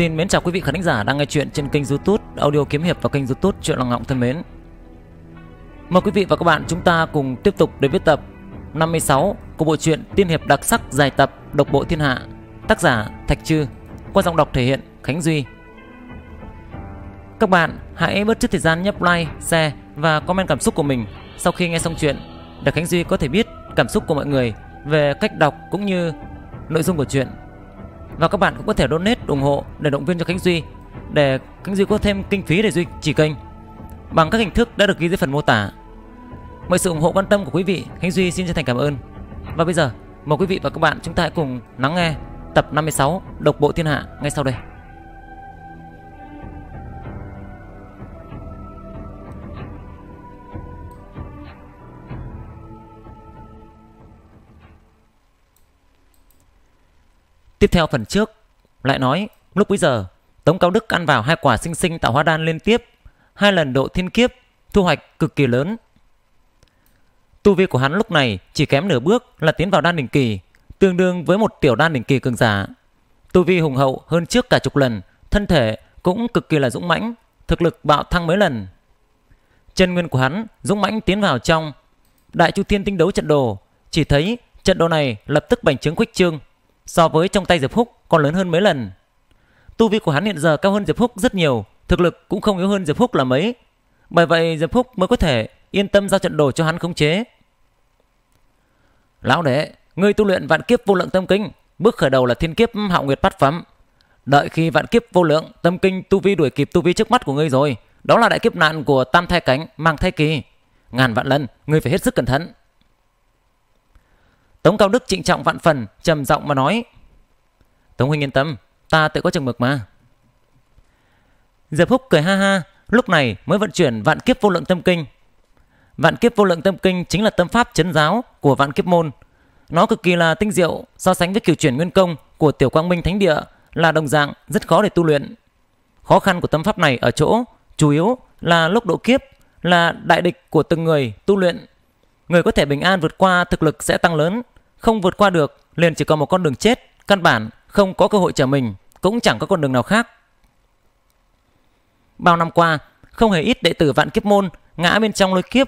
Xin mến chào quý vị khán thính giả đang nghe chuyện trên kênh YouTube Audio Kiếm hiệp và kênh YouTube Chuyện Lòng Ngọng thân mến. Mời quý vị và các bạn chúng ta cùng tiếp tục đến với tập 56 của bộ truyện Tiên hiệp đặc sắc dài tập Độc bộ thiên hạ, tác giả Thạch Trư, qua giọng đọc thể hiện Khánh Duy. Các bạn hãy bớt chút thời gian nhấp like, share và comment cảm xúc của mình sau khi nghe xong chuyện để Khánh Duy có thể biết cảm xúc của mọi người về cách đọc cũng như nội dung của chuyện và các bạn cũng có thể donate ủng hộ để động viên cho Khánh Duy để Khánh Duy có thêm kinh phí để duy trì kênh bằng các hình thức đã được ghi dưới phần mô tả. Mọi sự ủng hộ quan tâm của quý vị, Khánh Duy xin chân thành cảm ơn. Và bây giờ, mời quý vị và các bạn chúng ta hãy cùng lắng nghe tập 56 Độc Bộ Thiên Hạ ngay sau đây. Tiếp theo phần trước, lại nói lúc bấy giờ, Tống Cao Đức ăn vào hai quả sinh sinh tạo hóa đan liên tiếp, hai lần độ thiên kiếp, thu hoạch cực kỳ lớn. Tu vi của hắn lúc này chỉ kém nửa bước là tiến vào đan đỉnh kỳ, tương đương với một tiểu đan đỉnh kỳ cường giả. Tu vi hùng hậu hơn trước cả chục lần, thân thể cũng cực kỳ là dũng mãnh, thực lực bạo thăng mấy lần. Chân nguyên của hắn dũng mãnh tiến vào trong Đại Chu Thiên tinh đấu trận đồ, chỉ thấy trận đồ này lập tức bành trướng khuếch trương, so với trong tay Diệp Húc còn lớn hơn mấy lần. Tu vi của hắn hiện giờ cao hơn Diệp Húc rất nhiều, thực lực cũng không yếu hơn Diệp Húc là mấy. Bởi vậy Diệp Húc mới có thể yên tâm giao trận đồ cho hắn khống chế. Lão đệ, ngươi tu luyện vạn kiếp vô lượng tâm kinh, bước khởi đầu là thiên kiếp hạo nguyệt bát phẩm. Đợi khi vạn kiếp vô lượng tâm kinh tu vi đuổi kịp tu vi trước mắt của ngươi rồi, đó là đại kiếp nạn của tam thai cánh mang thai kỳ. Ngàn vạn lần, ngươi phải hết sức cẩn thận. Tống Cao Đức trịnh trọng vạn phần, trầm giọng mà nói. Tống huynh yên tâm, ta tự có chừng mực mà. Diệp Húc cười ha ha, lúc này mới vận chuyển vạn kiếp vô lượng tâm kinh. Vạn kiếp vô lượng tâm kinh chính là tâm pháp chấn giáo của vạn kiếp môn. Nó cực kỳ là tinh diệu, so sánh với kiểu chuyển nguyên công của tiểu quang minh thánh địa là đồng dạng rất khó để tu luyện. Khó khăn của tâm pháp này ở chỗ chủ yếu là lúc độ kiếp là đại địch của từng người tu luyện Người có thể bình an vượt qua thực lực sẽ tăng lớn, không vượt qua được liền chỉ còn một con đường chết, căn bản không có cơ hội trở mình, cũng chẳng có con đường nào khác. Bao năm qua, không hề ít đệ tử vạn kiếp môn ngã bên trong lôi kiếp,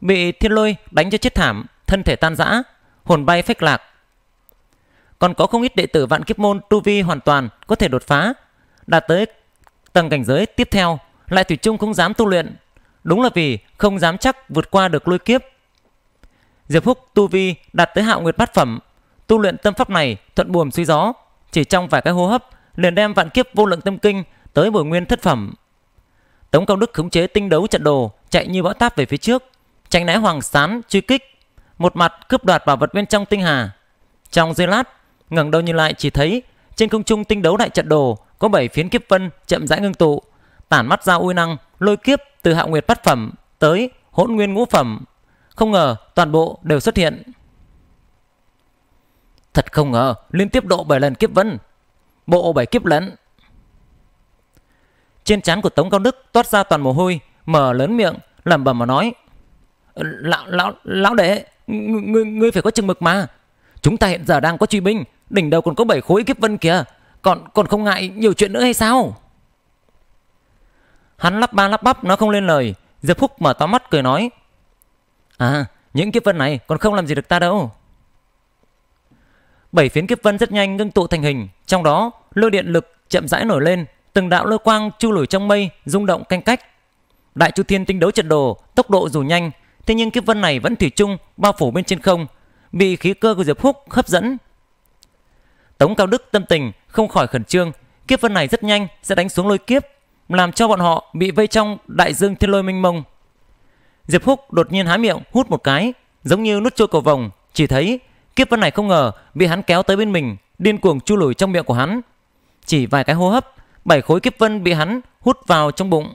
bị thiên lôi đánh cho chết thảm, thân thể tan rã, hồn bay phách lạc. Còn có không ít đệ tử vạn kiếp môn tu vi hoàn toàn có thể đột phá, đạt tới tầng cảnh giới tiếp theo, lại thủy chung không dám tu luyện, đúng là vì không dám chắc vượt qua được lôi kiếp Diệp Húc tu vi đạt tới hạo nguyệt bát phẩm, tu luyện tâm pháp này thuận buồm suy gió, chỉ trong vài cái hô hấp liền đem vạn kiếp vô lượng tâm kinh tới bồi nguyên thất phẩm. Tống Cao Đức khống chế tinh đấu trận đồ, chạy như bão táp về phía trước, tránh né Hoàng Sán truy kích, một mặt cướp đoạt bảo vật bên trong tinh hà. Trong giây lát, ngẩng đầu nhìn lại chỉ thấy trên không trung tinh đấu đại trận đồ có bảy phiến kiếp vân chậm rãi ngưng tụ, tản mắt ra uy năng lôi kiếp từ hạ nguyệt bát phẩm tới hỗn nguyên ngũ phẩm không ngờ toàn bộ đều xuất hiện Thật không ngờ liên tiếp độ 7 lần kiếp vân Bộ 7 kiếp lẫn Trên trán của Tống Cao Đức toát ra toàn mồ hôi Mở lớn miệng lẩm bẩm mà nói Lão, lão, lão đệ Ngươi, ngươi phải có chừng mực mà Chúng ta hiện giờ đang có truy binh Đỉnh đầu còn có 7 khối kiếp vân kìa Còn còn không ngại nhiều chuyện nữa hay sao Hắn lắp ba lắp bắp nó không lên lời Diệp Phúc mở to mắt cười nói À, những kiếp vân này còn không làm gì được ta đâu. Bảy phiến kiếp vân rất nhanh ngưng tụ thành hình, trong đó lôi điện lực chậm rãi nổi lên, từng đạo lôi quang chu lủi trong mây, rung động canh cách. Đại chu thiên tinh đấu trận đồ, tốc độ dù nhanh, thế nhưng kiếp vân này vẫn thủy chung bao phủ bên trên không, bị khí cơ của Diệp Húc hấp dẫn. Tống Cao Đức tâm tình không khỏi khẩn trương, kiếp vân này rất nhanh sẽ đánh xuống lôi kiếp, làm cho bọn họ bị vây trong đại dương thiên lôi mênh mông. Diệp Húc đột nhiên há miệng hút một cái, giống như nút trôi cầu vồng, chỉ thấy Kiếp Vân này không ngờ bị hắn kéo tới bên mình, điên cuồng chu lùi trong miệng của hắn. Chỉ vài cái hô hấp, bảy khối Kiếp Vân bị hắn hút vào trong bụng.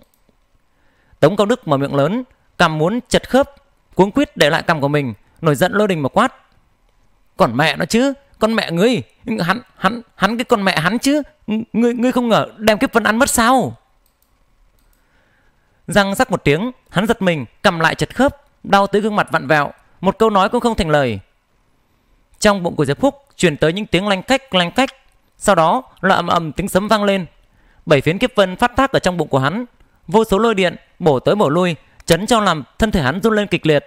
Tống Cao Đức mở miệng lớn, cầm muốn chật khớp, cuống quýt để lại cầm của mình, nổi giận lôi đình mà quát. Còn mẹ nó chứ, con mẹ ngươi, hắn hắn hắn cái con mẹ hắn chứ, ngươi ngươi không ngờ đem Kiếp Vân ăn mất sao? Răng rắc một tiếng, hắn giật mình, cầm lại chật khớp, đau tới gương mặt vặn vẹo, một câu nói cũng không thành lời. Trong bụng của Diệp Phúc truyền tới những tiếng lanh cách lanh cách, sau đó là ầm ầm tiếng sấm vang lên. Bảy phiến kiếp vân phát tác ở trong bụng của hắn, vô số lôi điện bổ tới bổ lui, chấn cho làm thân thể hắn run lên kịch liệt.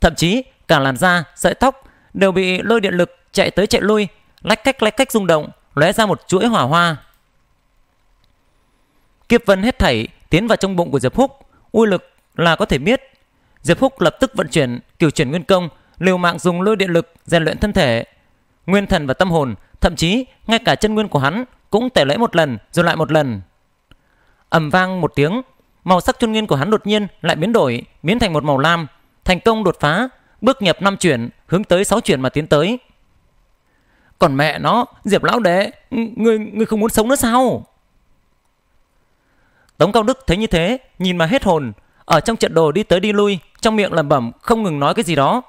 Thậm chí cả làn da, sợi tóc đều bị lôi điện lực chạy tới chạy lui, lách cách lách cách rung động, lóe ra một chuỗi hỏa hoa. Kiếp vân hết thảy tiến vào trong bụng của Diệp Húc, uy lực là có thể biết. Diệp Húc lập tức vận chuyển cửu chuyển nguyên công, liều mạng dùng lôi điện lực rèn luyện thân thể. Nguyên thần và tâm hồn, thậm chí ngay cả chân nguyên của hắn cũng tẩy lẫy một lần rồi lại một lần. Ầm vang một tiếng, màu sắc chân nguyên của hắn đột nhiên lại biến đổi, biến thành một màu lam, thành công đột phá, bước nhập năm chuyển, hướng tới sáu chuyển mà tiến tới. Còn mẹ nó, Diệp lão đệ, ngươi ngươi không muốn sống nữa sao? Tống Cao Đức thấy như thế, nhìn mà hết hồn, ở trong trận đồ đi tới đi lui, trong miệng lẩm bẩm không ngừng nói cái gì đó.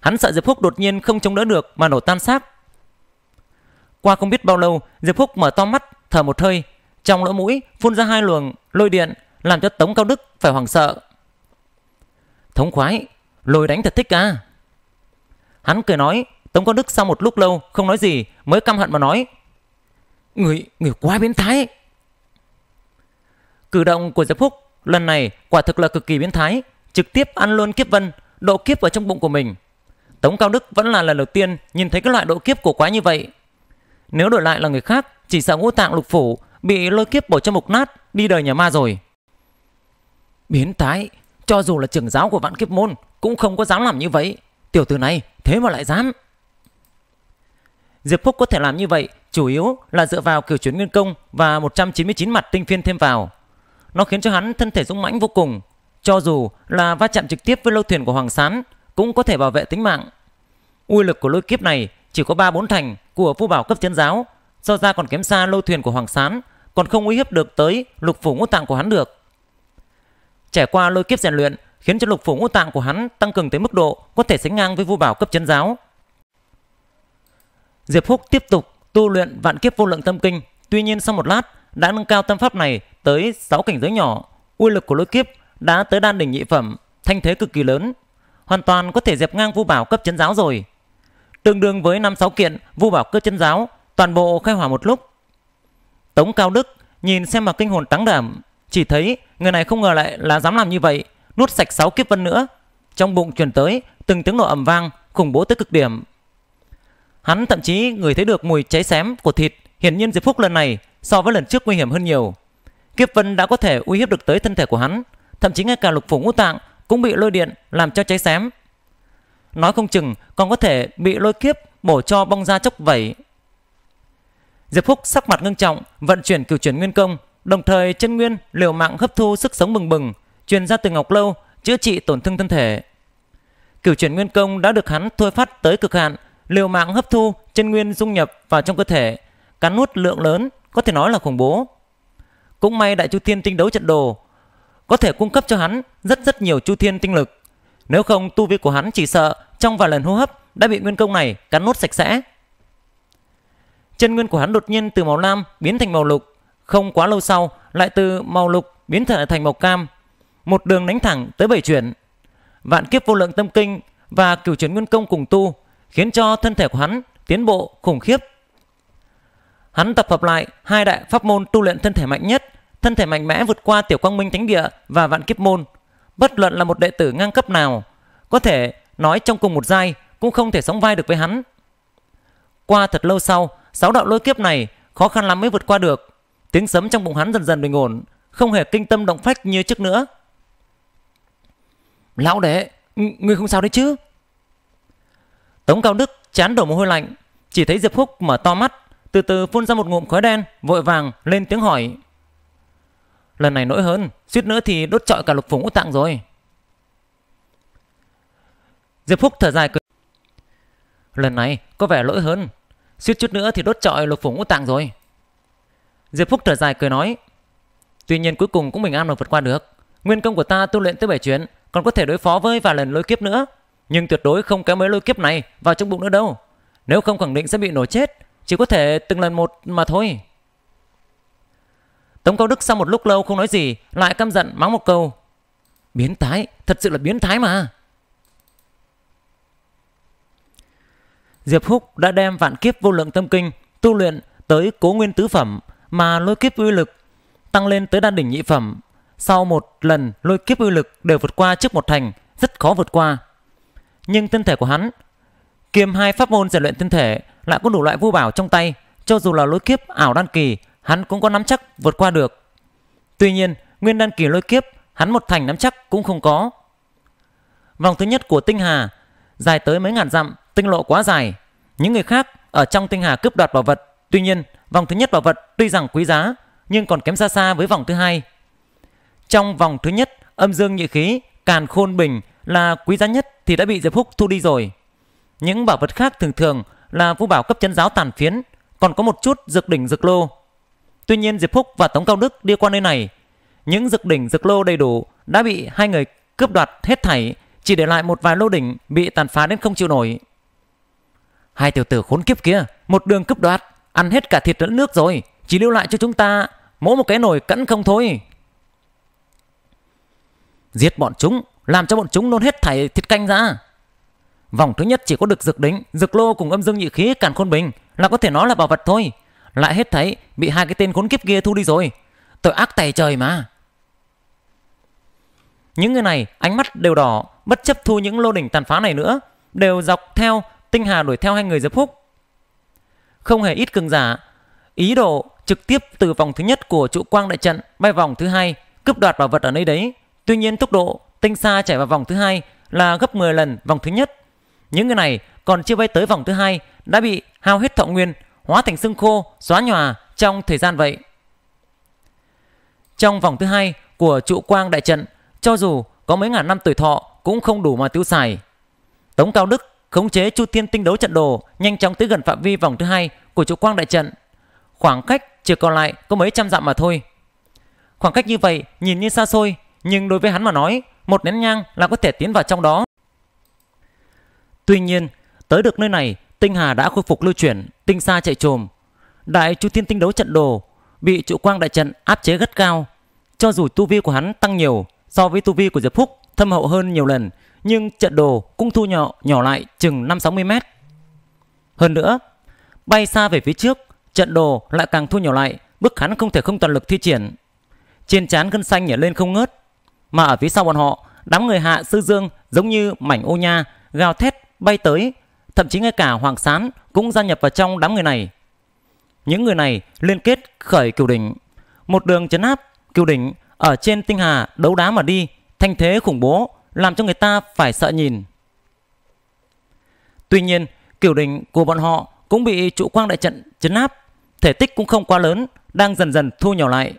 Hắn sợ Diệp Phúc đột nhiên không chống đỡ được mà nổ tan xác. Qua không biết bao lâu, Diệp Phúc mở to mắt, thở một hơi, trong lỗ mũi phun ra hai luồng lôi điện, làm cho Tống Cao Đức phải hoảng sợ. Thống khoái, lôi đánh thật thích à. Hắn cười nói, Tống Cao Đức sau một lúc lâu không nói gì, mới căm hận mà nói: "Người, người quá biến thái." Cử động của Diệp Phúc lần này quả thực là cực kỳ biến thái, trực tiếp ăn luôn kiếp vân, độ kiếp ở trong bụng của mình. Tống Cao Đức vẫn là lần đầu tiên nhìn thấy cái loại độ kiếp của quái như vậy. Nếu đổi lại là người khác, chỉ sợ ngũ tạng lục phủ bị lôi kiếp bỏ cho mục nát, đi đời nhà ma rồi. Biến thái, cho dù là trưởng giáo của vạn kiếp môn cũng không có dám làm như vậy. Tiểu tử này thế mà lại dám. Diệp Phúc có thể làm như vậy chủ yếu là dựa vào kiểu chuyến nguyên công và 199 mặt tinh phiên thêm vào. Nó khiến cho hắn thân thể dũng mãnh vô cùng, cho dù là va chạm trực tiếp với lôi thuyền của Hoàng Sán cũng có thể bảo vệ tính mạng. Uy lực của lôi kiếp này chỉ có 3 4 thành của vua Bảo cấp chiến giáo, do ra còn kém xa lôi thuyền của Hoàng Sán, còn không uy hiếp được tới lục phủ ngũ tạng của hắn được. Trải qua lôi kiếp rèn luyện, khiến cho lục phủ ngũ tạng của hắn tăng cường tới mức độ có thể sánh ngang với vua Bảo cấp chiến giáo. Diệp Húc tiếp tục tu luyện Vạn Kiếp Vô Lượng Tâm Kinh, tuy nhiên sau một lát đã nâng cao tâm pháp này tới 6 cảnh giới nhỏ, uy lực của lôi kiếp đã tới đan đỉnh nhị phẩm, thanh thế cực kỳ lớn, hoàn toàn có thể dẹp ngang vu bảo cấp chân giáo rồi. Tương đương với 5-6 kiện vu bảo cấp chân giáo, toàn bộ khai hỏa một lúc. Tống Cao Đức nhìn xem mà kinh hồn trắng đảm, chỉ thấy người này không ngờ lại là dám làm như vậy, nuốt sạch 6 kiếp vân nữa. Trong bụng truyền tới từng tiếng nổ ầm vang, khủng bố tới cực điểm. Hắn thậm chí người thấy được mùi cháy xém của thịt, hiển nhiên Diệp Phúc lần này so với lần trước nguy hiểm hơn nhiều. Kiếp vân đã có thể uy hiếp được tới thân thể của hắn, thậm chí ngay cả lục phủ ngũ tạng cũng bị lôi điện làm cho cháy xém. Nói không chừng còn có thể bị lôi kiếp bổ cho bong ra chốc vẩy. Diệp Phúc sắc mặt ngưng trọng, vận chuyển cửu chuyển nguyên công, đồng thời chân nguyên liều mạng hấp thu sức sống bừng bừng, truyền ra từ ngọc lâu, chữa trị tổn thương thân thể. Cửu chuyển nguyên công đã được hắn thôi phát tới cực hạn, liều mạng hấp thu chân nguyên dung nhập vào trong cơ thể, cắn nuốt lượng lớn, có thể nói là khủng bố. Cũng may đại chu thiên tinh đấu trận đồ có thể cung cấp cho hắn rất rất nhiều chu thiên tinh lực. Nếu không tu vi của hắn chỉ sợ trong vài lần hô hấp đã bị nguyên công này cắn nốt sạch sẽ. Chân nguyên của hắn đột nhiên từ màu lam biến thành màu lục, không quá lâu sau lại từ màu lục biến trở thành màu cam, một đường đánh thẳng tới bảy chuyển. Vạn kiếp vô lượng tâm kinh và cửu chuyển nguyên công cùng tu khiến cho thân thể của hắn tiến bộ khủng khiếp Hắn tập hợp lại hai đại pháp môn tu luyện thân thể mạnh nhất, thân thể mạnh mẽ vượt qua tiểu quang minh thánh địa và vạn kiếp môn. Bất luận là một đệ tử ngang cấp nào, có thể nói trong cùng một giai cũng không thể sống vai được với hắn. Qua thật lâu sau, sáu đạo lôi kiếp này khó khăn lắm mới vượt qua được. Tiếng sấm trong bụng hắn dần dần bình ổn, không hề kinh tâm động phách như trước nữa. Lão đệ, ngươi không sao đấy chứ? Tống Cao Đức chán đổ mồ hôi lạnh, chỉ thấy Diệp Húc mở to mắt, từ từ phun ra một ngụm khói đen, vội vàng lên tiếng hỏi. Lần này nỗi hơn, suýt nữa thì đốt trọi cả lục phủ ngũ tạng rồi. Diệp Phúc thở dài cười. Lần này có vẻ lỗi hơn, suýt chút nữa thì đốt trọi lục phủ ngũ tạng rồi. Diệp Phúc thở dài cười nói. Tuy nhiên cuối cùng cũng bình an mà vượt qua được. Nguyên công của ta tu luyện tới bảy chuyến, còn có thể đối phó với vài lần lôi kiếp nữa. Nhưng tuyệt đối không kéo mấy lôi kiếp này vào trong bụng nữa đâu. Nếu không khẳng định sẽ bị nổ chết chỉ có thể từng lần một mà thôi Tống Cao Đức sau một lúc lâu không nói gì Lại căm giận mắng một câu Biến thái, thật sự là biến thái mà Diệp Húc đã đem vạn kiếp vô lượng tâm kinh tu luyện tới cố nguyên tứ phẩm mà lôi kiếp uy lực tăng lên tới đan đỉnh nhị phẩm. Sau một lần lôi kiếp uy lực đều vượt qua trước một thành, rất khó vượt qua. Nhưng thân thể của hắn Kiêm hai pháp môn rèn luyện thân thể, lại có đủ loại vu bảo trong tay, cho dù là lối kiếp ảo đan kỳ, hắn cũng có nắm chắc vượt qua được. Tuy nhiên, nguyên đan kỳ lôi kiếp, hắn một thành nắm chắc cũng không có. Vòng thứ nhất của tinh hà, dài tới mấy ngàn dặm, tinh lộ quá dài. Những người khác ở trong tinh hà cướp đoạt bảo vật, tuy nhiên, vòng thứ nhất bảo vật tuy rằng quý giá, nhưng còn kém xa xa với vòng thứ hai. Trong vòng thứ nhất, âm dương nhị khí, càn khôn bình là quý giá nhất thì đã bị Diệp Phúc thu đi rồi. Những bảo vật khác thường thường là vũ bảo cấp chân giáo tàn phiến, còn có một chút dược đỉnh dược lô. Tuy nhiên Diệp Phúc và Tống Cao Đức đi qua nơi này, những dược đỉnh dược lô đầy đủ đã bị hai người cướp đoạt hết thảy, chỉ để lại một vài lô đỉnh bị tàn phá đến không chịu nổi. Hai tiểu tử khốn kiếp kia, một đường cướp đoạt, ăn hết cả thịt lẫn nước rồi, chỉ lưu lại cho chúng ta mỗi một cái nồi cẫn không thôi. Giết bọn chúng, làm cho bọn chúng nôn hết thảy thịt canh ra. Vòng thứ nhất chỉ có được dược đính, dược lô cùng âm dương nhị khí càn khôn bình là có thể nói là bảo vật thôi. Lại hết thấy bị hai cái tên khốn kiếp kia thu đi rồi. Tội ác tày trời mà. Những người này ánh mắt đều đỏ, bất chấp thu những lô đỉnh tàn phá này nữa, đều dọc theo tinh hà đuổi theo hai người giật Phúc. Không hề ít cường giả, ý đồ trực tiếp từ vòng thứ nhất của trụ quang đại trận bay vòng thứ hai, cướp đoạt bảo vật ở nơi đấy. Tuy nhiên tốc độ tinh xa chạy vào vòng thứ hai là gấp 10 lần vòng thứ nhất những người này còn chưa bay tới vòng thứ hai đã bị hao hết thọ nguyên, hóa thành xương khô, xóa nhòa trong thời gian vậy. Trong vòng thứ hai của trụ quang đại trận, cho dù có mấy ngàn năm tuổi thọ cũng không đủ mà tiêu xài. Tống Cao Đức khống chế Chu Thiên tinh đấu trận đồ nhanh chóng tới gần phạm vi vòng thứ hai của trụ quang đại trận. Khoảng cách chỉ còn lại có mấy trăm dặm mà thôi. Khoảng cách như vậy nhìn như xa xôi, nhưng đối với hắn mà nói, một nén nhang là có thể tiến vào trong đó. Tuy nhiên, tới được nơi này, tinh hà đã khôi phục lưu chuyển, tinh xa chạy trồm. Đại chu thiên tinh đấu trận đồ, bị trụ quang đại trận áp chế rất cao. Cho dù tu vi của hắn tăng nhiều so với tu vi của Diệp Phúc thâm hậu hơn nhiều lần, nhưng trận đồ cũng thu nhỏ nhỏ lại chừng 5-60 mét. Hơn nữa, bay xa về phía trước, trận đồ lại càng thu nhỏ lại, bức hắn không thể không toàn lực thi triển. Trên trán gân xanh nhảy lên không ngớt, mà ở phía sau bọn họ, đám người hạ sư dương giống như mảnh ô nha, gào thét bay tới, thậm chí ngay cả Hoàng Sán cũng gia nhập vào trong đám người này. Những người này liên kết khởi cửu đỉnh, một đường chấn áp cửu đỉnh ở trên tinh hà đấu đá mà đi, thanh thế khủng bố, làm cho người ta phải sợ nhìn. Tuy nhiên, cửu đỉnh của bọn họ cũng bị trụ quang đại trận chấn áp, thể tích cũng không quá lớn, đang dần dần thu nhỏ lại.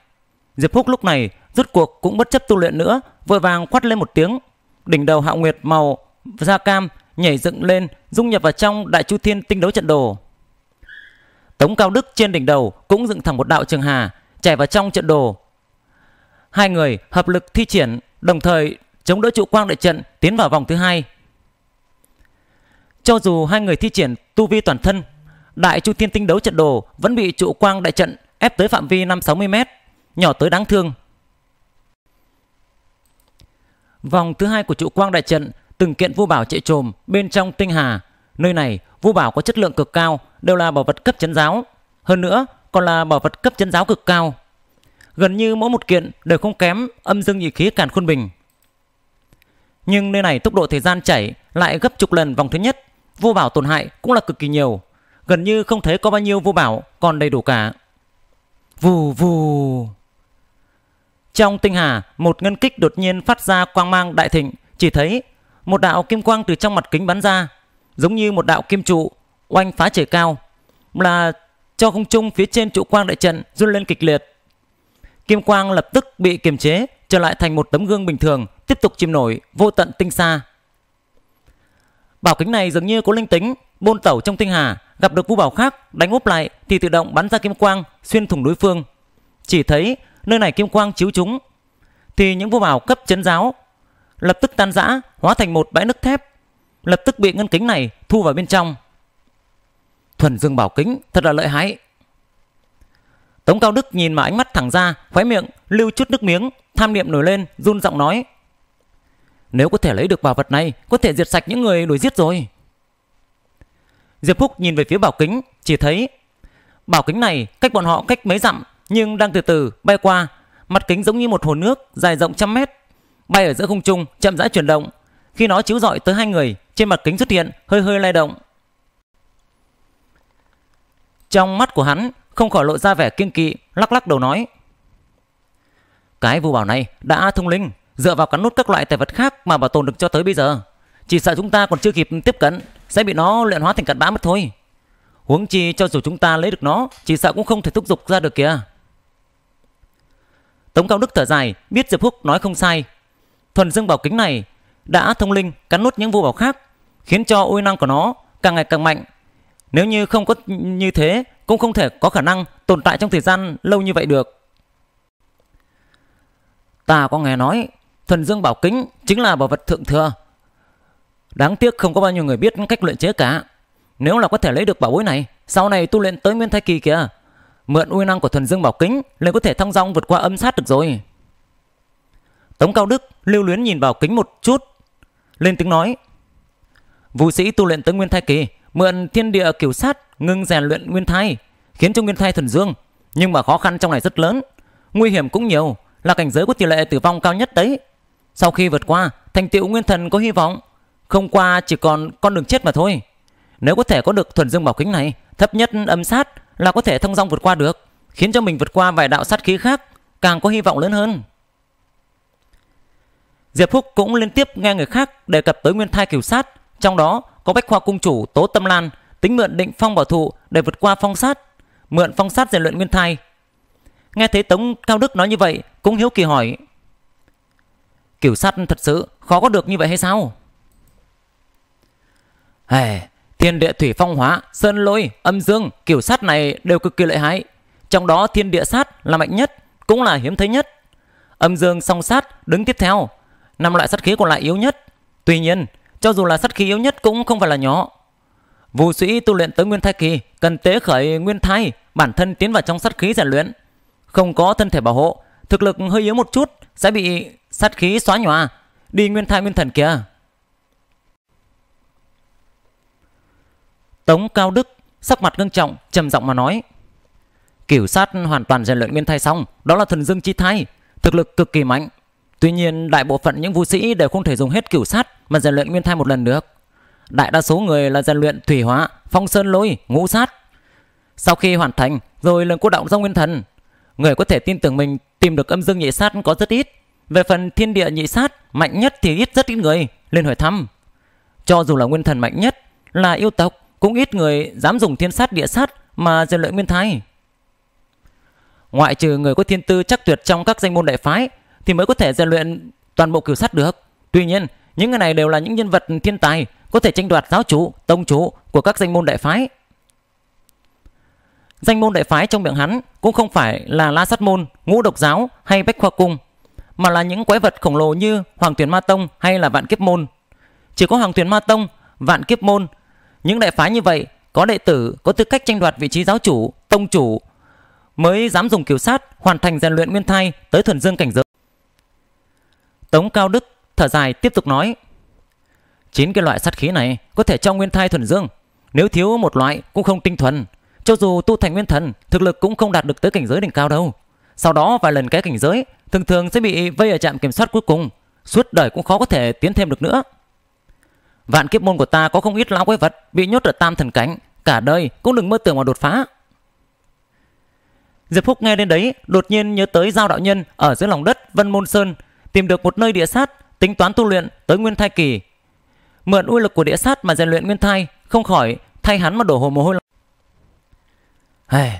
Diệp Phúc lúc này rút cuộc cũng bất chấp tu luyện nữa, vội vàng quát lên một tiếng, đỉnh đầu Hạo Nguyệt màu da cam nhảy dựng lên, dung nhập vào trong đại chu thiên tinh đấu trận đồ. Tống Cao Đức trên đỉnh đầu cũng dựng thẳng một đạo trường hà, chảy vào trong trận đồ. Hai người hợp lực thi triển, đồng thời chống đỡ trụ quang đại trận tiến vào vòng thứ hai. Cho dù hai người thi triển tu vi toàn thân, đại chu thiên tinh đấu trận đồ vẫn bị trụ quang đại trận ép tới phạm vi năm sáu mươi m nhỏ tới đáng thương. Vòng thứ hai của trụ quang đại trận từng kiện vũ bảo chạy trồm bên trong tinh hà. Nơi này, vũ bảo có chất lượng cực cao, đều là bảo vật cấp chấn giáo. Hơn nữa, còn là bảo vật cấp chấn giáo cực cao. Gần như mỗi một kiện đều không kém âm dương nhị khí càn khôn bình. Nhưng nơi này tốc độ thời gian chảy lại gấp chục lần vòng thứ nhất, vô bảo tổn hại cũng là cực kỳ nhiều, gần như không thấy có bao nhiêu vô bảo còn đầy đủ cả. Vù vù. Trong tinh hà, một ngân kích đột nhiên phát ra quang mang đại thịnh, chỉ thấy một đạo kim quang từ trong mặt kính bắn ra, giống như một đạo kim trụ oanh phá trời cao, là cho không trung phía trên trụ quang đại trận run lên kịch liệt. Kim quang lập tức bị kiềm chế, trở lại thành một tấm gương bình thường, tiếp tục chìm nổi vô tận tinh xa. Bảo kính này dường như có linh tính, bôn tẩu trong tinh hà, gặp được vũ bảo khác đánh úp lại thì tự động bắn ra kim quang xuyên thủng đối phương. Chỉ thấy nơi này kim quang chiếu chúng thì những vũ bảo cấp chấn giáo lập tức tan rã, hóa thành một bãi nước thép, lập tức bị ngân kính này thu vào bên trong. Thuần dương bảo kính thật là lợi hại. Tống Cao Đức nhìn mà ánh mắt thẳng ra, khóe miệng lưu chút nước miếng, tham niệm nổi lên, run giọng nói: "Nếu có thể lấy được bảo vật này, có thể diệt sạch những người đuổi giết rồi." Diệp Phúc nhìn về phía bảo kính, chỉ thấy bảo kính này cách bọn họ cách mấy dặm nhưng đang từ từ bay qua, mặt kính giống như một hồ nước dài rộng trăm mét bay ở giữa không trung chậm rãi chuyển động khi nó chiếu rọi tới hai người trên mặt kính xuất hiện hơi hơi lay động trong mắt của hắn không khỏi lộ ra vẻ kiên kỵ lắc lắc đầu nói cái vu bảo này đã thông linh dựa vào cắn nút các loại tài vật khác mà bảo tồn được cho tới bây giờ chỉ sợ chúng ta còn chưa kịp tiếp cận sẽ bị nó luyện hóa thành cặn bã mất thôi huống chi cho dù chúng ta lấy được nó chỉ sợ cũng không thể thúc giục ra được kìa tống cao đức thở dài biết diệp húc nói không sai thuần dương bảo kính này đã thông linh cắn nuốt những vu bảo khác, khiến cho uy năng của nó càng ngày càng mạnh. Nếu như không có như thế, cũng không thể có khả năng tồn tại trong thời gian lâu như vậy được. Ta có nghe nói, thuần dương bảo kính chính là bảo vật thượng thừa. Đáng tiếc không có bao nhiêu người biết cách luyện chế cả. Nếu là có thể lấy được bảo bối này, sau này tu luyện tới nguyên thai kỳ kìa. Mượn uy năng của thuần dương bảo kính, lại có thể thăng dong vượt qua âm sát được rồi. Tống Cao Đức lưu luyến nhìn vào kính một chút, lên tiếng nói. Vũ sĩ tu luyện tới nguyên thai kỳ, mượn thiên địa kiểu sát ngưng rèn luyện nguyên thai, khiến cho nguyên thai thuần dương, nhưng mà khó khăn trong này rất lớn, nguy hiểm cũng nhiều, là cảnh giới có tỷ lệ tử vong cao nhất đấy. Sau khi vượt qua, thành tựu nguyên thần có hy vọng, không qua chỉ còn con đường chết mà thôi. Nếu có thể có được thuần dương bảo kính này, thấp nhất âm sát là có thể thông dong vượt qua được, khiến cho mình vượt qua vài đạo sát khí khác, càng có hy vọng lớn hơn. Diệp Phúc cũng liên tiếp nghe người khác đề cập tới nguyên thai kiều sát, trong đó có bách khoa cung chủ Tố Tâm Lan tính mượn định phong bảo thụ để vượt qua phong sát, mượn phong sát rèn luyện nguyên thai. Nghe thấy Tống Cao Đức nói như vậy, cũng hiếu kỳ hỏi. Kiểu sát thật sự khó có được như vậy hay sao? Hề, thiên địa thủy phong hóa, sơn lôi, âm dương, kiểu sát này đều cực kỳ lợi hại. Trong đó thiên địa sát là mạnh nhất, cũng là hiếm thấy nhất. Âm dương song sát đứng tiếp theo năm loại sát khí còn lại yếu nhất. Tuy nhiên, cho dù là sát khí yếu nhất cũng không phải là nhỏ. Vu sĩ tu luyện tới nguyên thai kỳ, cần tế khởi nguyên thai, bản thân tiến vào trong sát khí rèn luyện. Không có thân thể bảo hộ, thực lực hơi yếu một chút sẽ bị sát khí xóa nhòa, đi nguyên thai nguyên thần kia. Tống Cao Đức sắc mặt ngưng trọng, trầm giọng mà nói: kiểu sát hoàn toàn rèn luyện nguyên thai xong, đó là thần dương chi thai, thực lực cực kỳ mạnh, Tuy nhiên, đại bộ phận những vũ sĩ đều không thể dùng hết cửu sát mà rèn luyện nguyên thai một lần được. Đại đa số người là rèn luyện thủy hóa, phong sơn lôi, ngũ sát. Sau khi hoàn thành, rồi lần cô động ra nguyên thần. Người có thể tin tưởng mình tìm được âm dương nhị sát có rất ít. Về phần thiên địa nhị sát, mạnh nhất thì ít rất ít người, lên hỏi thăm. Cho dù là nguyên thần mạnh nhất, là yêu tộc, cũng ít người dám dùng thiên sát địa sát mà rèn luyện nguyên thai. Ngoại trừ người có thiên tư chắc tuyệt trong các danh môn đại phái thì mới có thể rèn luyện toàn bộ cửu sát được. Tuy nhiên, những người này đều là những nhân vật thiên tài có thể tranh đoạt giáo chủ, tông chủ của các danh môn đại phái. Danh môn đại phái trong miệng hắn cũng không phải là La sắt Môn, Ngũ Độc Giáo hay Bách Khoa Cung, mà là những quái vật khổng lồ như Hoàng Tuyển Ma Tông hay là Vạn Kiếp Môn. Chỉ có Hoàng Tuyển Ma Tông, Vạn Kiếp Môn, những đại phái như vậy có đệ tử có tư cách tranh đoạt vị trí giáo chủ, tông chủ mới dám dùng kiều sát hoàn thành rèn luyện nguyên thai tới thuần dương cảnh giới. Tống Cao Đức thở dài tiếp tục nói. Chín cái loại sát khí này có thể cho nguyên thai thuần dương. Nếu thiếu một loại cũng không tinh thuần. Cho dù tu thành nguyên thần, thực lực cũng không đạt được tới cảnh giới đỉnh cao đâu. Sau đó vài lần cái cảnh giới, thường thường sẽ bị vây ở trạm kiểm soát cuối cùng. Suốt đời cũng khó có thể tiến thêm được nữa. Vạn kiếp môn của ta có không ít lão quái vật bị nhốt ở tam thần cánh, Cả đời cũng đừng mơ tưởng mà đột phá. Diệp Phúc nghe đến đấy, đột nhiên nhớ tới giao đạo nhân ở dưới lòng đất Vân Môn Sơn tìm được một nơi địa sát, tính toán tu luyện tới nguyên thai kỳ. Mượn uy lực của địa sát mà rèn luyện nguyên thai, không khỏi thay hắn mà đổ hồ mồ hôi. Hey,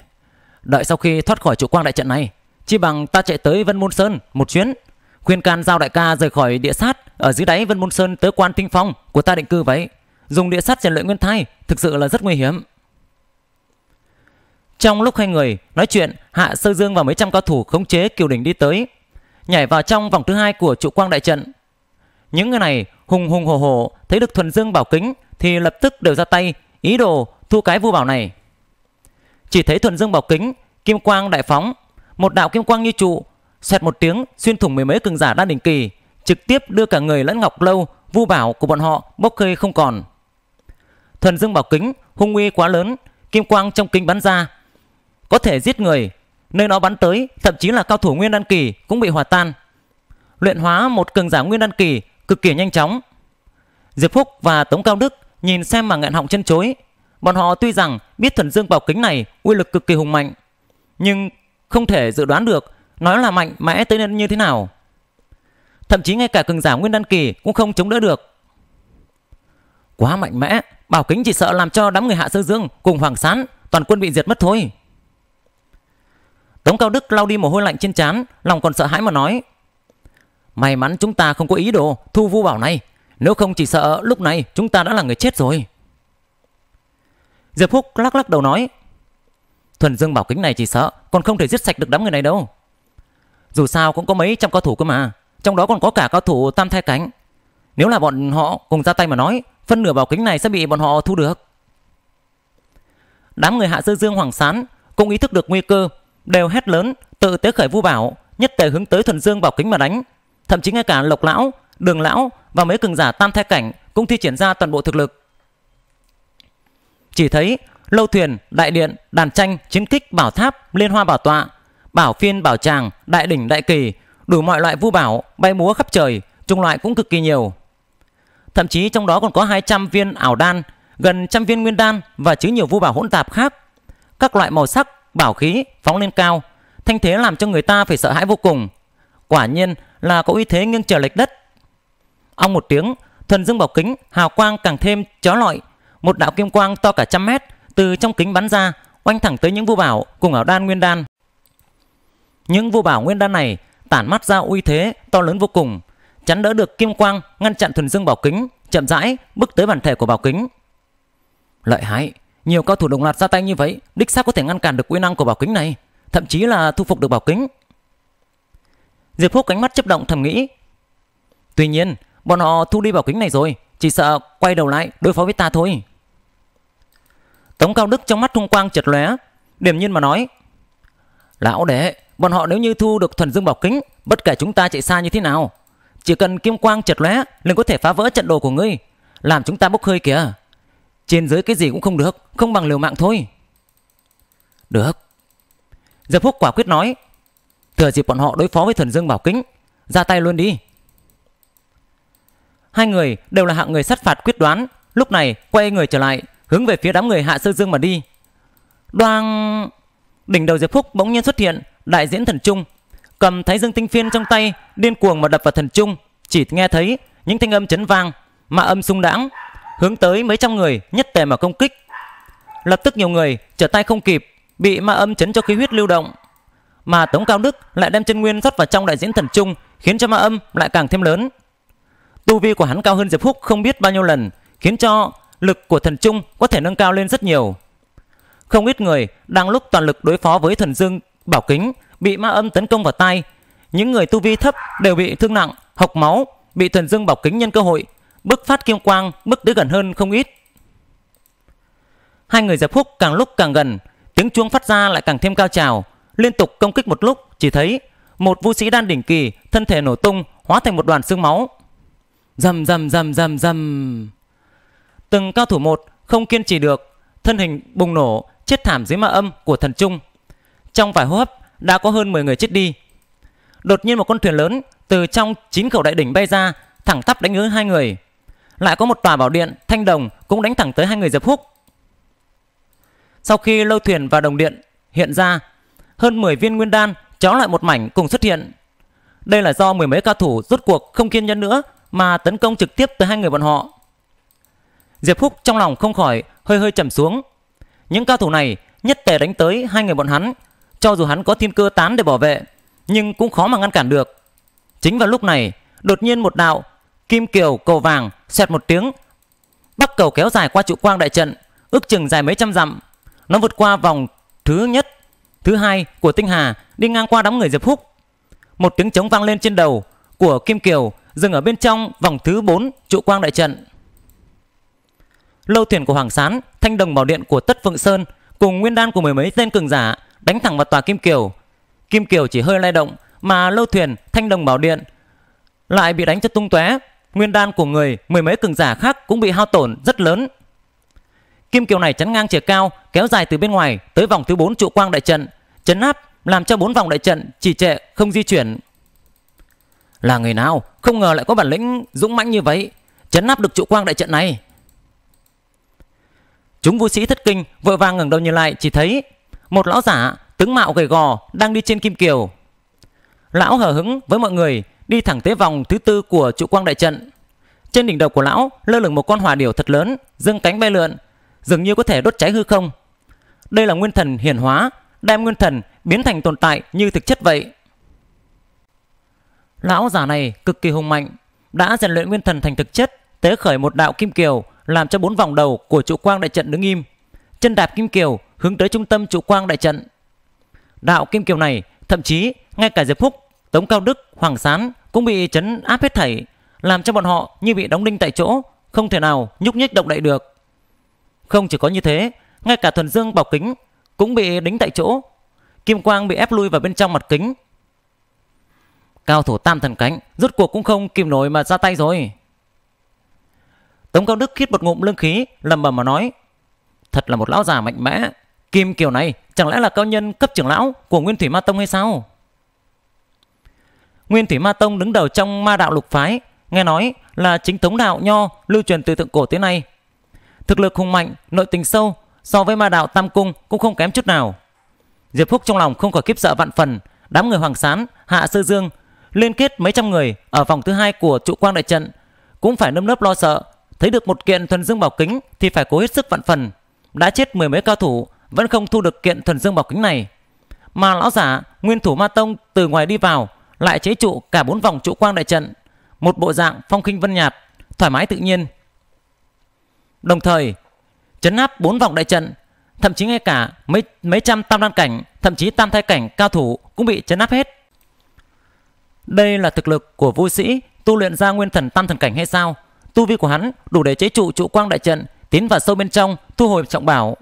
đợi sau khi thoát khỏi trụ quang đại trận này, chi bằng ta chạy tới Vân Môn Sơn một chuyến, khuyên can giao đại ca rời khỏi địa sát ở dưới đáy Vân Môn Sơn tới quan tinh phong của ta định cư vậy. Dùng địa sát rèn luyện nguyên thai thực sự là rất nguy hiểm. Trong lúc hai người nói chuyện, Hạ Sơ Dương và mấy trăm cao thủ khống chế kiều đỉnh đi tới, nhảy vào trong vòng thứ hai của trụ quang đại trận. Những người này hùng hùng hồ hồ thấy được thuần dương bảo kính thì lập tức đều ra tay, ý đồ thu cái vu bảo này. Chỉ thấy thuần dương bảo kính, kim quang đại phóng, một đạo kim quang như trụ, xoẹt một tiếng xuyên thủng mười mấy cường giả đan đỉnh kỳ, trực tiếp đưa cả người lẫn ngọc lâu, vu bảo của bọn họ bốc hơi không còn. Thuần dương bảo kính hung uy quá lớn, kim quang trong kính bắn ra, có thể giết người, Nơi nó bắn tới, thậm chí là cao thủ nguyên đan kỳ cũng bị hòa tan. Luyện hóa một cường giả nguyên đan kỳ cực kỳ nhanh chóng. Diệp Phúc và Tống Cao Đức nhìn xem mà nghẹn họng chân chối. Bọn họ tuy rằng biết thần dương bảo kính này uy lực cực kỳ hùng mạnh, nhưng không thể dự đoán được nói là mạnh mẽ tới nên như thế nào. Thậm chí ngay cả cường giả nguyên đan kỳ cũng không chống đỡ được. Quá mạnh mẽ, bảo kính chỉ sợ làm cho đám người hạ sơ dương cùng hoàng sán toàn quân bị diệt mất thôi. Tống Cao Đức lau đi mồ hôi lạnh trên trán, lòng còn sợ hãi mà nói. May mắn chúng ta không có ý đồ thu vu bảo này, nếu không chỉ sợ lúc này chúng ta đã là người chết rồi. Diệp Húc lắc lắc đầu nói. Thuần Dương bảo kính này chỉ sợ còn không thể giết sạch được đám người này đâu. Dù sao cũng có mấy trăm cao thủ cơ mà, trong đó còn có cả cao thủ tam thai cánh. Nếu là bọn họ cùng ra tay mà nói, phân nửa bảo kính này sẽ bị bọn họ thu được. Đám người Hạ Sơ Dương Hoàng Sán cũng ý thức được nguy cơ đều hét lớn, tự tế khởi vu bảo, nhất tề hướng tới thuần dương bảo kính mà đánh. Thậm chí ngay cả lộc lão, đường lão và mấy cường giả tam thai cảnh cũng thi triển ra toàn bộ thực lực. Chỉ thấy lâu thuyền, đại điện, đàn tranh, chiến kích, bảo tháp, liên hoa bảo tọa, bảo phiên, bảo tràng, đại đỉnh, đại kỳ, đủ mọi loại vu bảo bay múa khắp trời, chủng loại cũng cực kỳ nhiều. Thậm chí trong đó còn có 200 viên ảo đan, gần trăm viên nguyên đan và chứa nhiều vu bảo hỗn tạp khác. Các loại màu sắc, bảo khí phóng lên cao, thanh thế làm cho người ta phải sợ hãi vô cùng. Quả nhiên là có uy thế nghiêng trời lệch đất. Ông một tiếng, thần dương bảo kính hào quang càng thêm chó lọi, một đạo kim quang to cả trăm mét từ trong kính bắn ra, oanh thẳng tới những vu bảo cùng ảo đan nguyên đan. Những vu bảo nguyên đan này tản mắt ra uy thế to lớn vô cùng, chắn đỡ được kim quang ngăn chặn thuần dương bảo kính, chậm rãi bước tới bản thể của bảo kính. Lợi hại, nhiều cao thủ đồng loạt ra tay như vậy, đích xác có thể ngăn cản được uy năng của bảo kính này, thậm chí là thu phục được bảo kính. Diệp Phúc cánh mắt chấp động thầm nghĩ. Tuy nhiên, bọn họ thu đi bảo kính này rồi, chỉ sợ quay đầu lại đối phó với ta thôi. Tống Cao Đức trong mắt trung quang chật lóe, điểm nhiên mà nói. Lão đệ, bọn họ nếu như thu được thuần dương bảo kính, bất kể chúng ta chạy xa như thế nào, chỉ cần kim quang chật lóe, liền có thể phá vỡ trận đồ của ngươi, làm chúng ta bốc hơi kìa. Trên dưới cái gì cũng không được Không bằng liều mạng thôi Được Giờ Phúc quả quyết nói Thừa dịp bọn họ đối phó với thần dương bảo kính Ra tay luôn đi Hai người đều là hạng người sát phạt quyết đoán Lúc này quay người trở lại Hướng về phía đám người hạ sơ dương mà đi Đoang Đỉnh đầu Diệp Phúc bỗng nhiên xuất hiện Đại diễn thần trung Cầm thái dương tinh phiên trong tay Điên cuồng mà đập vào thần trung Chỉ nghe thấy những thanh âm chấn vang Mà âm sung đãng hướng tới mấy trăm người nhất tề mà công kích. Lập tức nhiều người trở tay không kịp, bị ma âm chấn cho khí huyết lưu động. Mà Tống Cao Đức lại đem chân nguyên rót vào trong đại diễn thần trung, khiến cho ma âm lại càng thêm lớn. Tu vi của hắn cao hơn Diệp Húc không biết bao nhiêu lần, khiến cho lực của thần trung có thể nâng cao lên rất nhiều. Không ít người đang lúc toàn lực đối phó với thần dương bảo kính bị ma âm tấn công vào tay, những người tu vi thấp đều bị thương nặng, hộc máu, bị thần dương bảo kính nhân cơ hội bước phát kim quang bước tới gần hơn không ít Hai người giáp phúc càng lúc càng gần Tiếng chuông phát ra lại càng thêm cao trào Liên tục công kích một lúc Chỉ thấy một vũ sĩ đan đỉnh kỳ Thân thể nổ tung hóa thành một đoàn xương máu rầm rầm rầm rầm rầm Từng cao thủ một không kiên trì được Thân hình bùng nổ chết thảm dưới ma âm của thần trung Trong vài hô hấp đã có hơn 10 người chết đi Đột nhiên một con thuyền lớn từ trong chín khẩu đại đỉnh bay ra thẳng tắp đánh hướng hai người lại có một tòa bảo điện thanh đồng cũng đánh thẳng tới hai người diệp húc sau khi lâu thuyền và đồng điện hiện ra hơn 10 viên nguyên đan chó lại một mảnh cùng xuất hiện đây là do mười mấy cao thủ rút cuộc không kiên nhẫn nữa mà tấn công trực tiếp tới hai người bọn họ diệp húc trong lòng không khỏi hơi hơi trầm xuống những cao thủ này nhất tề đánh tới hai người bọn hắn cho dù hắn có thiên cơ tán để bảo vệ nhưng cũng khó mà ngăn cản được chính vào lúc này đột nhiên một đạo Kim Kiều cầu vàng xoẹt một tiếng. Bắc cầu kéo dài qua trụ quang đại trận, ước chừng dài mấy trăm dặm. Nó vượt qua vòng thứ nhất, thứ hai của tinh hà, đi ngang qua đám người Diệp Húc. Một tiếng trống vang lên trên đầu của Kim Kiều dừng ở bên trong vòng thứ bốn trụ quang đại trận. Lâu thuyền của Hoàng Sán, thanh đồng bảo điện của Tất Phượng Sơn cùng nguyên đan của mười mấy tên cường giả đánh thẳng vào tòa Kim Kiều. Kim Kiều chỉ hơi lay động mà lâu thuyền, thanh đồng bảo điện lại bị đánh cho tung tóe nguyên đan của người mười mấy cường giả khác cũng bị hao tổn rất lớn. Kim kiều này chắn ngang chiều cao, kéo dài từ bên ngoài tới vòng thứ 4 trụ quang đại trận, chấn áp làm cho bốn vòng đại trận chỉ trệ không di chuyển. Là người nào, không ngờ lại có bản lĩnh dũng mãnh như vậy, chấn áp được trụ quang đại trận này. Chúng vũ sĩ thất kinh, vội vàng ngẩng đầu nhìn lại chỉ thấy một lão giả tướng mạo gầy gò đang đi trên kim kiều. Lão hờ hững với mọi người, đi thẳng tới vòng thứ tư của trụ quang đại trận. Trên đỉnh đầu của lão lơ lửng một con hỏa điểu thật lớn, dương cánh bay lượn, dường như có thể đốt cháy hư không. Đây là nguyên thần hiển hóa, đem nguyên thần biến thành tồn tại như thực chất vậy. Lão giả này cực kỳ hùng mạnh, đã rèn luyện nguyên thần thành thực chất, tế khởi một đạo kim kiều, làm cho bốn vòng đầu của trụ quang đại trận đứng im. Chân đạp kim kiều hướng tới trung tâm trụ quang đại trận. Đạo kim kiều này thậm chí ngay cả Diệp Phúc, Tống Cao Đức, Hoàng Sán cũng bị chấn áp hết thảy, làm cho bọn họ như bị đóng đinh tại chỗ, không thể nào nhúc nhích động đậy được. Không chỉ có như thế, ngay cả thuần dương bảo kính cũng bị đính tại chỗ, kim quang bị ép lui vào bên trong mặt kính. Cao thủ tam thần cánh rốt cuộc cũng không kìm nổi mà ra tay rồi. Tống Cao Đức khít một ngụm lương khí, lầm bầm mà nói: "Thật là một lão già mạnh mẽ, Kim kiểu này chẳng lẽ là cao nhân cấp trưởng lão của Nguyên Thủy Ma Tông hay sao?" Nguyên Thủy Ma Tông đứng đầu trong ma đạo lục phái, nghe nói là chính thống đạo nho lưu truyền từ thượng cổ tới nay. Thực lực hùng mạnh, nội tình sâu, so với ma đạo Tam Cung cũng không kém chút nào. Diệp Phúc trong lòng không khỏi kiếp sợ vạn phần, đám người Hoàng Sán, Hạ Sơ Dương liên kết mấy trăm người ở vòng thứ hai của trụ quang đại trận cũng phải nơm nớp lo sợ, thấy được một kiện thuần dương bảo kính thì phải cố hết sức vạn phần. Đã chết mười mấy cao thủ vẫn không thu được kiện thuần dương bảo kính này. Mà lão giả, nguyên thủ Ma Tông từ ngoài đi vào lại chế trụ cả bốn vòng trụ quang đại trận, một bộ dạng phong khinh vân nhạt, thoải mái tự nhiên. Đồng thời, chấn áp bốn vòng đại trận, thậm chí ngay cả mấy mấy trăm tam đan cảnh, thậm chí tam thai cảnh cao thủ cũng bị chấn áp hết. Đây là thực lực của vô sĩ tu luyện ra nguyên thần tam thần cảnh hay sao? Tu vi của hắn đủ để chế trụ trụ quang đại trận, tiến vào sâu bên trong, thu hồi trọng bảo.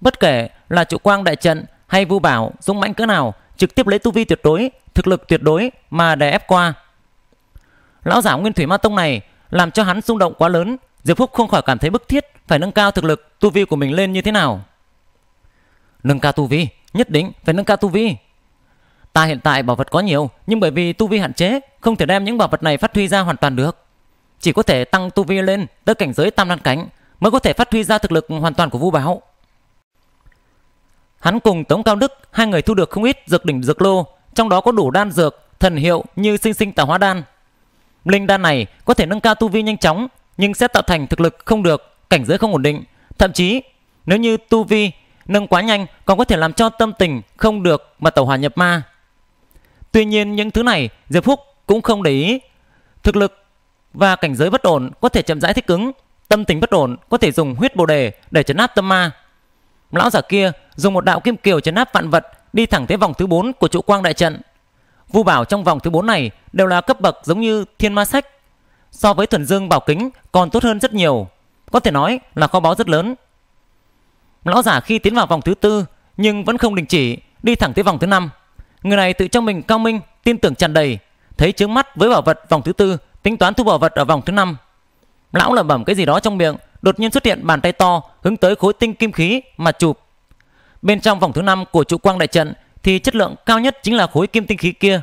Bất kể là trụ quang đại trận hay vu bảo dũng mãnh cỡ nào trực tiếp lấy tu vi tuyệt đối, thực lực tuyệt đối mà đè ép qua. Lão giả Nguyên Thủy Ma Tông này làm cho hắn rung động quá lớn, Diệp Phúc không khỏi cảm thấy bức thiết phải nâng cao thực lực tu vi của mình lên như thế nào. Nâng cao tu vi, nhất định phải nâng cao tu vi. Ta hiện tại bảo vật có nhiều, nhưng bởi vì tu vi hạn chế, không thể đem những bảo vật này phát huy ra hoàn toàn được. Chỉ có thể tăng tu vi lên tới cảnh giới tam lan cánh mới có thể phát huy ra thực lực hoàn toàn của Vu Bảo. Hắn cùng Tống Cao Đức, hai người thu được không ít dược đỉnh dược lô, trong đó có đủ đan dược, thần hiệu như sinh sinh tạo hóa đan. Linh đan này có thể nâng cao tu vi nhanh chóng, nhưng sẽ tạo thành thực lực không được, cảnh giới không ổn định. Thậm chí, nếu như tu vi nâng quá nhanh còn có thể làm cho tâm tình không được mà tẩu hòa nhập ma. Tuy nhiên những thứ này Diệp Phúc cũng không để ý. Thực lực và cảnh giới bất ổn có thể chậm rãi thích ứng, tâm tình bất ổn có thể dùng huyết bồ đề để trấn áp tâm ma. Lão giả kia dùng một đạo kim kiều chấn áp vạn vật đi thẳng tới vòng thứ 4 của trụ quang đại trận. Vu bảo trong vòng thứ 4 này đều là cấp bậc giống như thiên ma sách. So với thuần dương bảo kính còn tốt hơn rất nhiều. Có thể nói là kho báu rất lớn. Lão giả khi tiến vào vòng thứ tư nhưng vẫn không đình chỉ, đi thẳng tới vòng thứ năm. Người này tự trong mình cao minh, tin tưởng tràn đầy, thấy chướng mắt với bảo vật vòng thứ tư, tính toán thu bảo vật ở vòng thứ năm. Lão lẩm bẩm cái gì đó trong miệng, đột nhiên xuất hiện bàn tay to hướng tới khối tinh kim khí mà chụp. Bên trong vòng thứ 5 của trụ quang đại trận thì chất lượng cao nhất chính là khối kim tinh khí kia.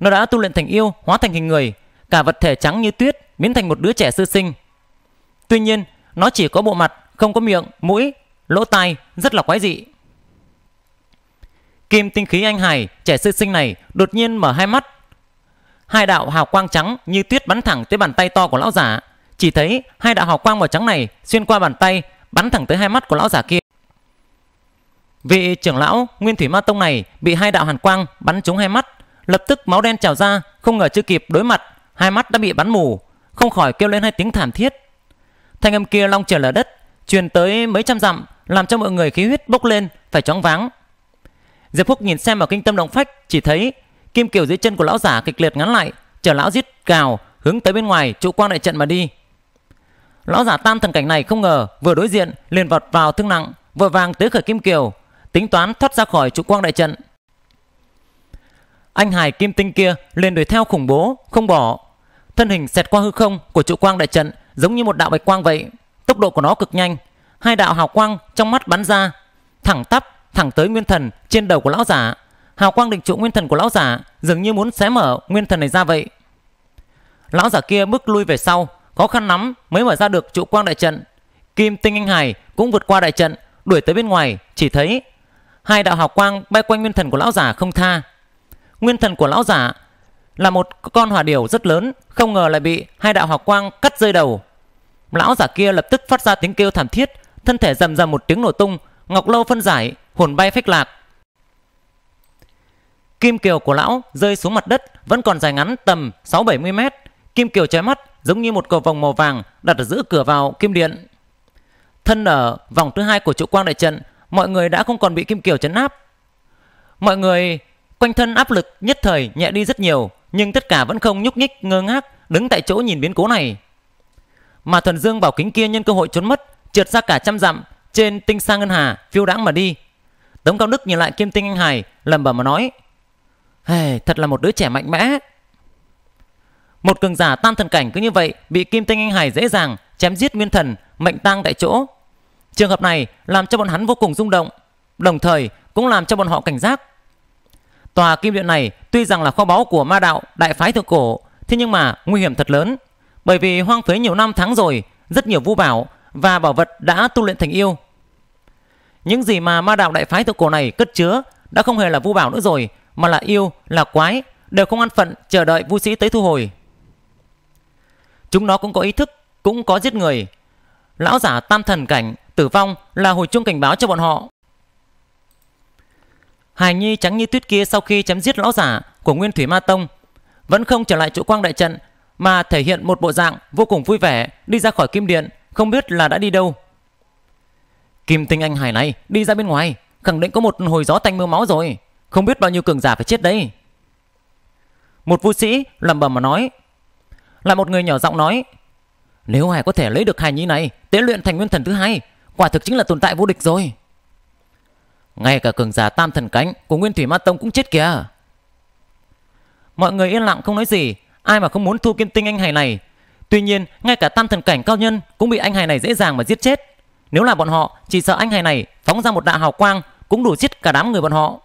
Nó đã tu luyện thành yêu, hóa thành hình người, cả vật thể trắng như tuyết biến thành một đứa trẻ sơ sinh. Tuy nhiên, nó chỉ có bộ mặt, không có miệng, mũi, lỗ tai, rất là quái dị. Kim tinh khí anh hải, trẻ sơ sinh này đột nhiên mở hai mắt. Hai đạo hào quang trắng như tuyết bắn thẳng tới bàn tay to của lão giả. Chỉ thấy hai đạo hào quang màu trắng này xuyên qua bàn tay, bắn thẳng tới hai mắt của lão giả kia. Vị trưởng lão Nguyên Thủy Ma Tông này bị hai đạo hàn quang bắn trúng hai mắt, lập tức máu đen trào ra, không ngờ chưa kịp đối mặt, hai mắt đã bị bắn mù, không khỏi kêu lên hai tiếng thảm thiết. Thanh âm kia long trời lở đất, truyền tới mấy trăm dặm, làm cho mọi người khí huyết bốc lên, phải chóng váng. Diệp Phúc nhìn xem ở kinh tâm động phách, chỉ thấy kim kiều dưới chân của lão giả kịch liệt ngắn lại, chờ lão giết gào, hướng tới bên ngoài trụ quang đại trận mà đi. Lão giả tam thần cảnh này không ngờ vừa đối diện liền vọt vào thương nặng, vội vàng tới khởi kim kiều, tính toán thoát ra khỏi trụ quang đại trận. Anh hải kim tinh kia liền đuổi theo khủng bố, không bỏ. Thân hình xẹt qua hư không của trụ quang đại trận giống như một đạo bạch quang vậy. Tốc độ của nó cực nhanh, hai đạo hào quang trong mắt bắn ra, thẳng tắp, thẳng tới nguyên thần trên đầu của lão giả. Hào quang định trụ nguyên thần của lão giả dường như muốn xé mở nguyên thần này ra vậy. Lão giả kia bước lui về sau, Khó khăn lắm mới mở ra được trụ quang đại trận. Kim Tinh Anh Hải cũng vượt qua đại trận, đuổi tới bên ngoài, chỉ thấy hai đạo hào quang bay quanh nguyên thần của lão giả không tha. Nguyên thần của lão giả là một con hỏa điểu rất lớn, không ngờ lại bị hai đạo hào quang cắt rơi đầu. Lão giả kia lập tức phát ra tiếng kêu thảm thiết, thân thể rầm rầm một tiếng nổ tung, ngọc lâu phân giải, hồn bay phách lạc. Kim kiều của lão rơi xuống mặt đất vẫn còn dài ngắn tầm 6-70 mét. Kim kiều trái mắt giống như một cầu vòng màu vàng đặt ở giữa cửa vào kim điện. Thân ở vòng thứ hai của trụ quang đại trận, mọi người đã không còn bị kim kiều chấn áp. Mọi người quanh thân áp lực nhất thời nhẹ đi rất nhiều, nhưng tất cả vẫn không nhúc nhích ngơ ngác đứng tại chỗ nhìn biến cố này. Mà thuần dương bảo kính kia nhân cơ hội trốn mất, trượt ra cả trăm dặm trên tinh sa ngân hà phiêu đãng mà đi. Tống Cao Đức nhìn lại Kim Tinh Anh Hải lẩm bẩm mà nói: "Hề, hey, thật là một đứa trẻ mạnh mẽ." Một cường giả tam thần cảnh cứ như vậy bị Kim Tinh Anh Hải dễ dàng chém giết nguyên thần, mệnh tang tại chỗ. Trường hợp này làm cho bọn hắn vô cùng rung động, đồng thời cũng làm cho bọn họ cảnh giác. Tòa kim điện này tuy rằng là kho báu của ma đạo đại phái thượng cổ, thế nhưng mà nguy hiểm thật lớn, bởi vì hoang phế nhiều năm tháng rồi, rất nhiều vũ bảo và bảo vật đã tu luyện thành yêu. Những gì mà ma đạo đại phái thượng cổ này cất chứa đã không hề là vũ bảo nữa rồi, mà là yêu, là quái, đều không ăn phận chờ đợi vũ sĩ tới thu hồi chúng nó cũng có ý thức, cũng có giết người. Lão giả tam thần cảnh tử vong là hồi chuông cảnh báo cho bọn họ. Hài Nhi trắng như tuyết kia sau khi chém giết lão giả của Nguyên Thủy Ma Tông vẫn không trở lại chỗ quang đại trận mà thể hiện một bộ dạng vô cùng vui vẻ đi ra khỏi kim điện không biết là đã đi đâu. Kim tinh anh hải này đi ra bên ngoài khẳng định có một hồi gió tanh mưa máu rồi không biết bao nhiêu cường giả phải chết đấy. Một vũ sĩ lẩm bẩm mà nói lại một người nhỏ giọng nói Nếu Hải có thể lấy được hài nhi này Tế luyện thành nguyên thần thứ hai Quả thực chính là tồn tại vô địch rồi Ngay cả cường giả tam thần cánh Của nguyên thủy ma tông cũng chết kìa Mọi người yên lặng không nói gì Ai mà không muốn thu kim tinh anh hài này Tuy nhiên ngay cả tam thần cảnh cao nhân Cũng bị anh hài này dễ dàng mà giết chết Nếu là bọn họ chỉ sợ anh hài này Phóng ra một đạo hào quang Cũng đủ giết cả đám người bọn họ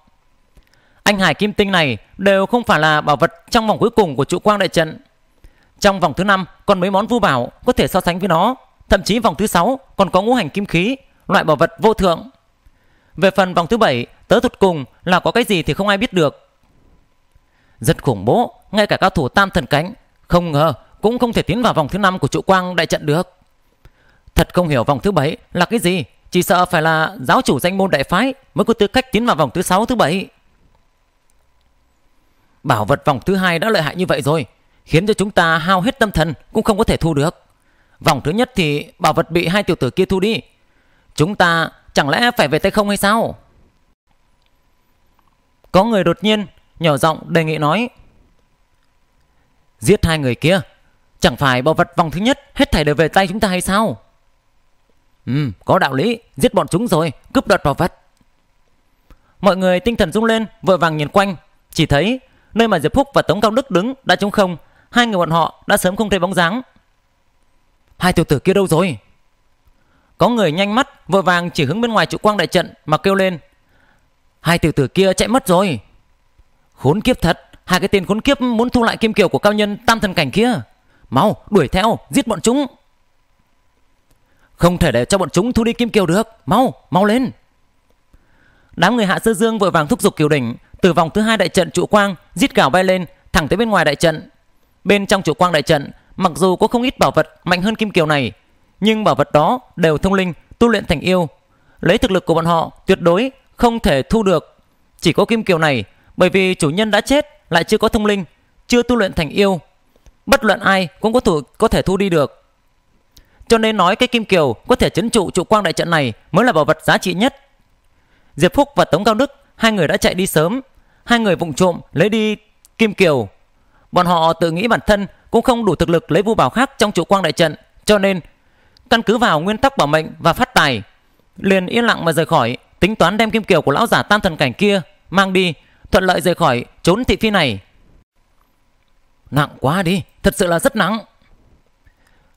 anh hải kim tinh này đều không phải là bảo vật trong vòng cuối cùng của trụ quang đại trận trong vòng thứ 5 còn mấy món vu bảo có thể so sánh với nó, thậm chí vòng thứ 6 còn có ngũ hành kim khí, loại bảo vật vô thượng. Về phần vòng thứ 7, tớ thuật cùng là có cái gì thì không ai biết được. Rất khủng bố, ngay cả cao thủ tam thần cánh, không ngờ cũng không thể tiến vào vòng thứ 5 của trụ quang đại trận được. Thật không hiểu vòng thứ 7 là cái gì, chỉ sợ phải là giáo chủ danh môn đại phái mới có tư cách tiến vào vòng thứ 6 thứ 7. Bảo vật vòng thứ hai đã lợi hại như vậy rồi, khiến cho chúng ta hao hết tâm thần cũng không có thể thu được. Vòng thứ nhất thì bảo vật bị hai tiểu tử kia thu đi. Chúng ta chẳng lẽ phải về tay không hay sao? Có người đột nhiên nhỏ giọng đề nghị nói Giết hai người kia Chẳng phải bảo vật vòng thứ nhất hết thảy đều về tay chúng ta hay sao? Ừ, có đạo lý, giết bọn chúng rồi, cướp đoạt bảo vật. Mọi người tinh thần rung lên, vội vàng nhìn quanh, chỉ thấy nơi mà Diệp Phúc và Tống Cao Đức đứng đã trống không, Hai người bọn họ đã sớm không thấy bóng dáng Hai tiểu tử kia đâu rồi Có người nhanh mắt vội vàng chỉ hướng bên ngoài trụ quang đại trận mà kêu lên Hai tiểu tử kia chạy mất rồi Khốn kiếp thật Hai cái tên khốn kiếp muốn thu lại kim kiều của cao nhân tam thần cảnh kia Mau đuổi theo giết bọn chúng Không thể để cho bọn chúng thu đi kim kiều được Mau mau lên Đám người hạ sơ dương vội vàng thúc giục kiều đỉnh Từ vòng thứ hai đại trận trụ quang Giết gào bay lên thẳng tới bên ngoài đại trận Bên trong chủ quang đại trận, mặc dù có không ít bảo vật mạnh hơn kim kiều này, nhưng bảo vật đó đều thông linh, tu luyện thành yêu. Lấy thực lực của bọn họ tuyệt đối không thể thu được. Chỉ có kim kiều này, bởi vì chủ nhân đã chết lại chưa có thông linh, chưa tu luyện thành yêu. Bất luận ai cũng có, thủ, có thể thu đi được. Cho nên nói cái kim kiều có thể chấn trụ trụ quang đại trận này mới là bảo vật giá trị nhất. Diệp Phúc và Tống Cao Đức, hai người đã chạy đi sớm. Hai người vụng trộm lấy đi kim kiều Bọn họ tự nghĩ bản thân cũng không đủ thực lực lấy vu bảo khác trong chủ quang đại trận, cho nên căn cứ vào nguyên tắc bảo mệnh và phát tài, liền yên lặng mà rời khỏi, tính toán đem kim kiều của lão giả tam thần cảnh kia mang đi, thuận lợi rời khỏi trốn thị phi này. Nặng quá đi, thật sự là rất nắng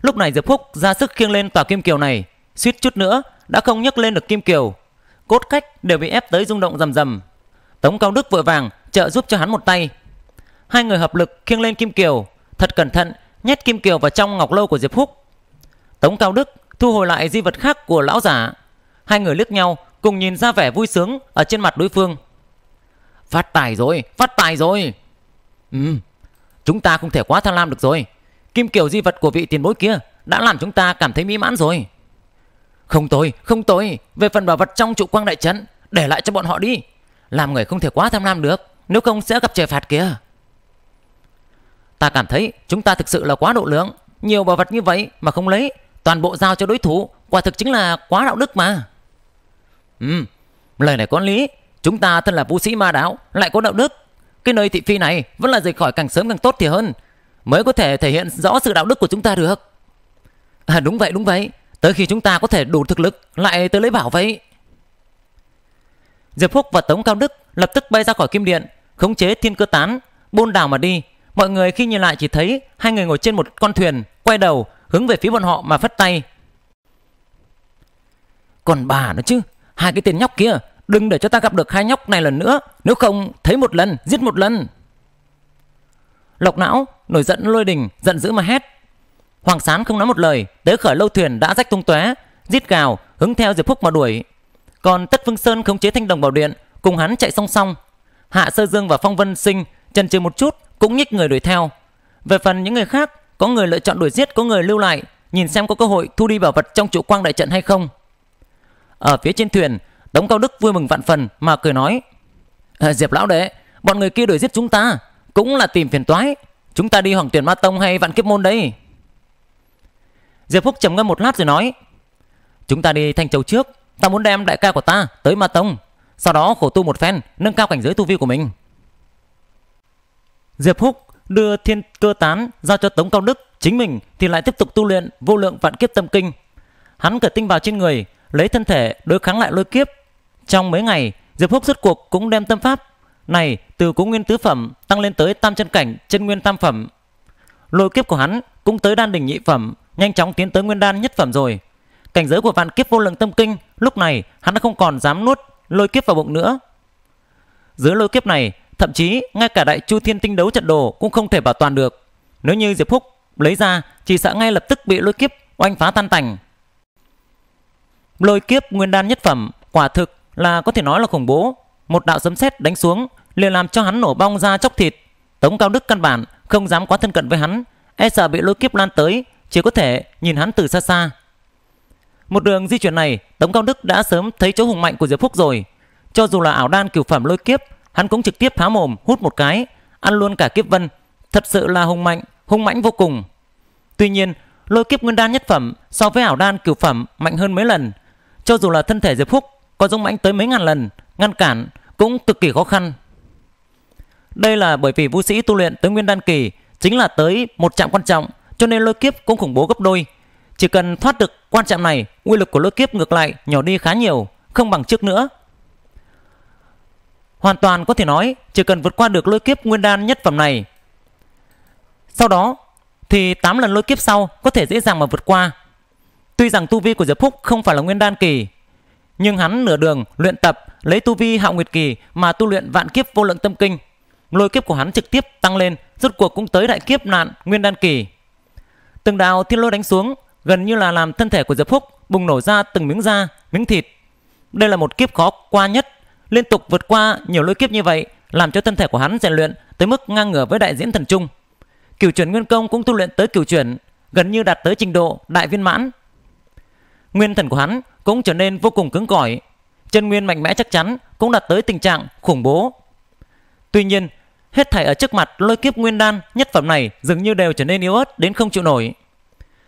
Lúc này Diệp Phúc ra sức khiêng lên tòa kim kiều này, suýt chút nữa đã không nhấc lên được kim kiều. Cốt cách đều bị ép tới rung động rầm rầm. Tống Cao Đức vội vàng trợ giúp cho hắn một tay, Hai người hợp lực khiêng lên Kim Kiều, thật cẩn thận nhét Kim Kiều vào trong ngọc lâu của Diệp Húc. Tống Cao Đức thu hồi lại di vật khác của lão giả. Hai người liếc nhau, cùng nhìn ra vẻ vui sướng ở trên mặt đối phương. Phát tài rồi, phát tài rồi. Ừ, chúng ta không thể quá tham lam được rồi. Kim Kiều di vật của vị tiền bối kia đã làm chúng ta cảm thấy mỹ mãn rồi. Không tôi, không tôi. Về phần bảo vật trong trụ quang đại trận để lại cho bọn họ đi. Làm người không thể quá tham lam được, nếu không sẽ gặp trời phạt kìa. Ta cảm thấy chúng ta thực sự là quá độ lượng Nhiều bảo vật như vậy mà không lấy Toàn bộ giao cho đối thủ Quả thực chính là quá đạo đức mà Ừ Lời này có lý Chúng ta thân là vũ sĩ ma đạo Lại có đạo đức Cái nơi thị phi này Vẫn là rời khỏi càng sớm càng tốt thì hơn Mới có thể thể hiện rõ sự đạo đức của chúng ta được À đúng vậy đúng vậy Tới khi chúng ta có thể đủ thực lực Lại tới lấy bảo vậy Diệp Phúc và Tống Cao Đức lập tức bay ra khỏi kim điện, khống chế thiên cơ tán, bôn đào mà đi, Mọi người khi nhìn lại chỉ thấy hai người ngồi trên một con thuyền, quay đầu, hướng về phía bọn họ mà phất tay. Còn bà nữa chứ, hai cái tên nhóc kia, đừng để cho ta gặp được hai nhóc này lần nữa, nếu không thấy một lần, giết một lần. Lộc não, nổi giận lôi đình, giận dữ mà hét. Hoàng Sán không nói một lời, tế khởi lâu thuyền đã rách tung tóe, giết gào, hứng theo Diệp Phúc mà đuổi. Còn Tất Vương Sơn khống chế thanh đồng bảo điện, cùng hắn chạy song song. Hạ Sơ Dương và Phong Vân Sinh chần chừ một chút cũng nhích người đuổi theo về phần những người khác có người lựa chọn đuổi giết có người lưu lại nhìn xem có cơ hội thu đi bảo vật trong trụ quang đại trận hay không ở phía trên thuyền tống cao đức vui mừng vạn phần mà cười nói à, diệp lão đệ bọn người kia đuổi giết chúng ta cũng là tìm phiền toái chúng ta đi hoàng tuyển ma tông hay vạn kiếp môn đấy diệp phúc trầm ngâm một lát rồi nói chúng ta đi thanh châu trước ta muốn đem đại ca của ta tới ma tông sau đó khổ tu một phen nâng cao cảnh giới tu vi của mình Diệp Húc đưa thiên cơ tán giao cho Tống Cao Đức, chính mình thì lại tiếp tục tu luyện vô lượng vạn kiếp tâm kinh. Hắn cởi tinh bào trên người, lấy thân thể đối kháng lại lôi kiếp. Trong mấy ngày, Diệp Húc rốt cuộc cũng đem tâm pháp này từ cố nguyên tứ phẩm tăng lên tới tam chân cảnh chân nguyên tam phẩm. Lôi kiếp của hắn cũng tới đan đỉnh nhị phẩm, nhanh chóng tiến tới nguyên đan nhất phẩm rồi. Cảnh giới của vạn kiếp vô lượng tâm kinh, lúc này hắn đã không còn dám nuốt lôi kiếp vào bụng nữa. Dưới lôi kiếp này, Thậm chí ngay cả đại chu thiên tinh đấu trận đồ cũng không thể bảo toàn được. Nếu như Diệp Phúc lấy ra chỉ sợ ngay lập tức bị lôi kiếp oanh phá tan tành. Lôi kiếp nguyên đan nhất phẩm quả thực là có thể nói là khủng bố. Một đạo sấm sét đánh xuống liền làm cho hắn nổ bong ra chóc thịt. Tống Cao Đức căn bản không dám quá thân cận với hắn, e sợ bị lôi kiếp lan tới, chỉ có thể nhìn hắn từ xa xa. Một đường di chuyển này, Tống Cao Đức đã sớm thấy chỗ hùng mạnh của Diệp Phúc rồi. Cho dù là ảo đan cửu phẩm lôi kiếp Hắn cũng trực tiếp há mồm hút một cái, ăn luôn cả kiếp vân. Thật sự là hùng mạnh, hung mãnh vô cùng. Tuy nhiên, lôi kiếp nguyên đan nhất phẩm so với ảo đan cửu phẩm mạnh hơn mấy lần. Cho dù là thân thể Diệp Phúc có dũng mãnh tới mấy ngàn lần, ngăn cản cũng cực kỳ khó khăn. Đây là bởi vì vũ sĩ tu luyện tới nguyên đan kỳ chính là tới một trạm quan trọng, cho nên lôi kiếp cũng khủng bố gấp đôi. Chỉ cần thoát được quan trọng này, uy lực của lôi kiếp ngược lại nhỏ đi khá nhiều, không bằng trước nữa, Hoàn toàn có thể nói chỉ cần vượt qua được lôi kiếp nguyên đan nhất phẩm này. Sau đó thì 8 lần lôi kiếp sau có thể dễ dàng mà vượt qua. Tuy rằng tu vi của Diệp Phúc không phải là nguyên đan kỳ, nhưng hắn nửa đường luyện tập lấy tu vi hạo nguyệt kỳ mà tu luyện vạn kiếp vô lượng tâm kinh. Lôi kiếp của hắn trực tiếp tăng lên, rốt cuộc cũng tới đại kiếp nạn nguyên đan kỳ. Từng đạo thiên lôi đánh xuống gần như là làm thân thể của Diệp Phúc bùng nổ ra từng miếng da, miếng thịt. Đây là một kiếp khó qua nhất liên tục vượt qua nhiều lôi kiếp như vậy làm cho thân thể của hắn rèn luyện tới mức ngang ngửa với đại diễn thần trung. Cửu chuyển nguyên công cũng tu luyện tới cửu chuyển, gần như đạt tới trình độ đại viên mãn. Nguyên thần của hắn cũng trở nên vô cùng cứng cỏi, chân nguyên mạnh mẽ chắc chắn cũng đạt tới tình trạng khủng bố. Tuy nhiên, hết thảy ở trước mặt lôi kiếp nguyên đan nhất phẩm này dường như đều trở nên yếu ớt đến không chịu nổi.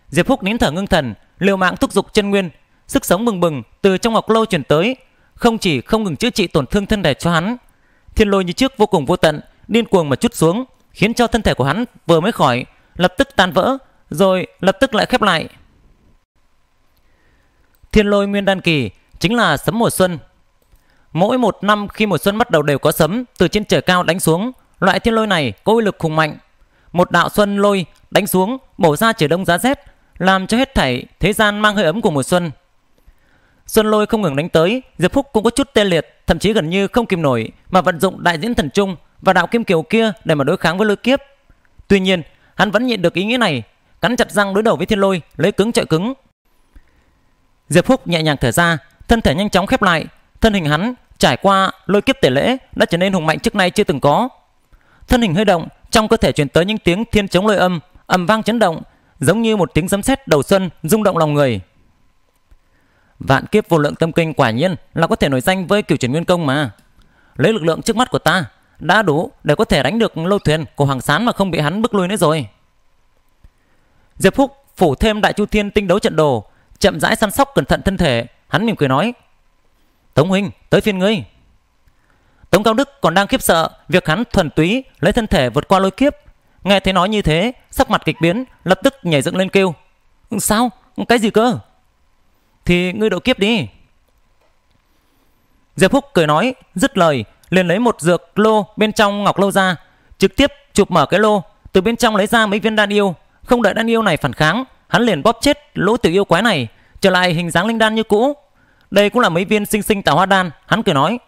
Diệp Phúc nín thở ngưng thần, liều mạng thúc giục chân nguyên, sức sống bừng bừng từ trong ngọc lâu chuyển tới, không chỉ không ngừng chữa trị tổn thương thân thể cho hắn, thiên lôi như trước vô cùng vô tận, điên cuồng mà chút xuống, khiến cho thân thể của hắn vừa mới khỏi, lập tức tan vỡ, rồi lập tức lại khép lại. Thiên lôi nguyên đan kỳ chính là sấm mùa xuân. Mỗi một năm khi mùa xuân bắt đầu đều có sấm từ trên trời cao đánh xuống, loại thiên lôi này có uy lực khủng mạnh. Một đạo xuân lôi đánh xuống bổ ra trời đông giá rét, làm cho hết thảy thế gian mang hơi ấm của mùa xuân Xuân Lôi không ngừng đánh tới, Diệp Phúc cũng có chút tê liệt, thậm chí gần như không kìm nổi mà vận dụng đại diễn thần trung và đạo kim kiều kia để mà đối kháng với lôi kiếp. Tuy nhiên, hắn vẫn nhịn được ý nghĩa này, cắn chặt răng đối đầu với thiên lôi, lấy cứng chọi cứng. Diệp Phúc nhẹ nhàng thở ra, thân thể nhanh chóng khép lại, thân hình hắn trải qua lôi kiếp tể lễ đã trở nên hùng mạnh trước nay chưa từng có. Thân hình hơi động, trong cơ thể truyền tới những tiếng thiên chống lôi âm, ầm vang chấn động, giống như một tiếng sấm sét đầu xuân rung động lòng người. Vạn kiếp vô lượng tâm kinh quả nhiên là có thể nổi danh với cửu chuyển nguyên công mà. Lấy lực lượng trước mắt của ta đã đủ để có thể đánh được lâu thuyền của Hoàng Sán mà không bị hắn bức lui nữa rồi. Diệp Phúc phủ thêm đại chu thiên tinh đấu trận đồ, chậm rãi săn sóc cẩn thận thân thể, hắn mỉm cười nói: "Tống huynh, tới phiên ngươi." Tống Cao Đức còn đang khiếp sợ việc hắn thuần túy lấy thân thể vượt qua lôi kiếp, nghe thấy nói như thế, sắc mặt kịch biến, lập tức nhảy dựng lên kêu: "Sao? Cái gì cơ?" Thì ngươi độ kiếp đi Diệp Phúc cười nói Dứt lời liền lấy một dược lô bên trong ngọc lâu ra Trực tiếp chụp mở cái lô Từ bên trong lấy ra mấy viên đan yêu Không đợi đan yêu này phản kháng Hắn liền bóp chết lỗ tiểu yêu quái này Trở lại hình dáng linh đan như cũ Đây cũng là mấy viên sinh sinh tạo hoa đan Hắn cười nói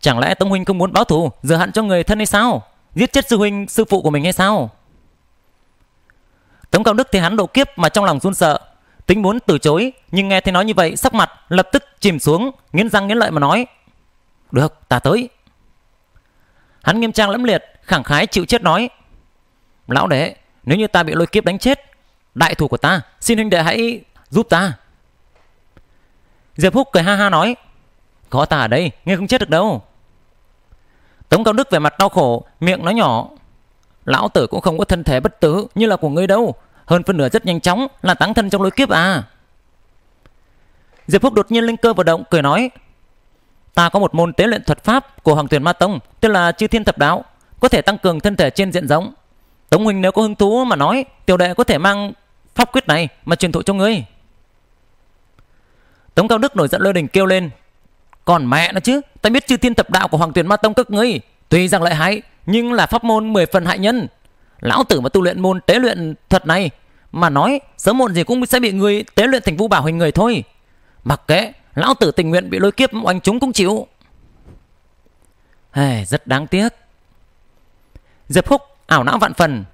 Chẳng lẽ Tông Huynh không muốn báo thù Giờ hận cho người thân hay sao Giết chết sư huynh sư phụ của mình hay sao Tống Cao Đức thì hắn độ kiếp mà trong lòng run sợ Tính muốn từ chối nhưng nghe thấy nói như vậy sắc mặt lập tức chìm xuống nghiến răng nghiến lợi mà nói Được ta tới Hắn nghiêm trang lẫm liệt khẳng khái chịu chết nói Lão đệ nếu như ta bị lôi kiếp đánh chết Đại thủ của ta xin huynh đệ hãy giúp ta Diệp Húc cười ha ha nói Có ta ở đây ngươi không chết được đâu Tống Cao Đức về mặt đau khổ Miệng nói nhỏ Lão tử cũng không có thân thể bất tử như là của ngươi đâu hơn phân nửa rất nhanh chóng là táng thân trong lôi kiếp à diệp phúc đột nhiên linh cơ vận động cười nói ta có một môn tế luyện thuật pháp của hoàng tuyển ma tông tức là chư thiên thập đạo có thể tăng cường thân thể trên diện rộng tống huynh nếu có hứng thú mà nói tiểu đệ có thể mang pháp quyết này mà truyền thụ cho ngươi tống cao đức nổi giận lôi đình kêu lên còn mẹ nó chứ ta biết chư thiên thập đạo của hoàng tuyển ma tông các ngươi tuy rằng lợi hại nhưng là pháp môn 10 phần hại nhân Lão tử mà tu luyện môn tế luyện thuật này mà nói sớm muộn gì cũng sẽ bị người tế luyện thành vũ bảo hình người thôi. Mặc kệ, lão tử tình nguyện bị lôi kiếp oanh chúng cũng chịu. Hey, rất đáng tiếc. Diệp Khúc ảo não vạn phần.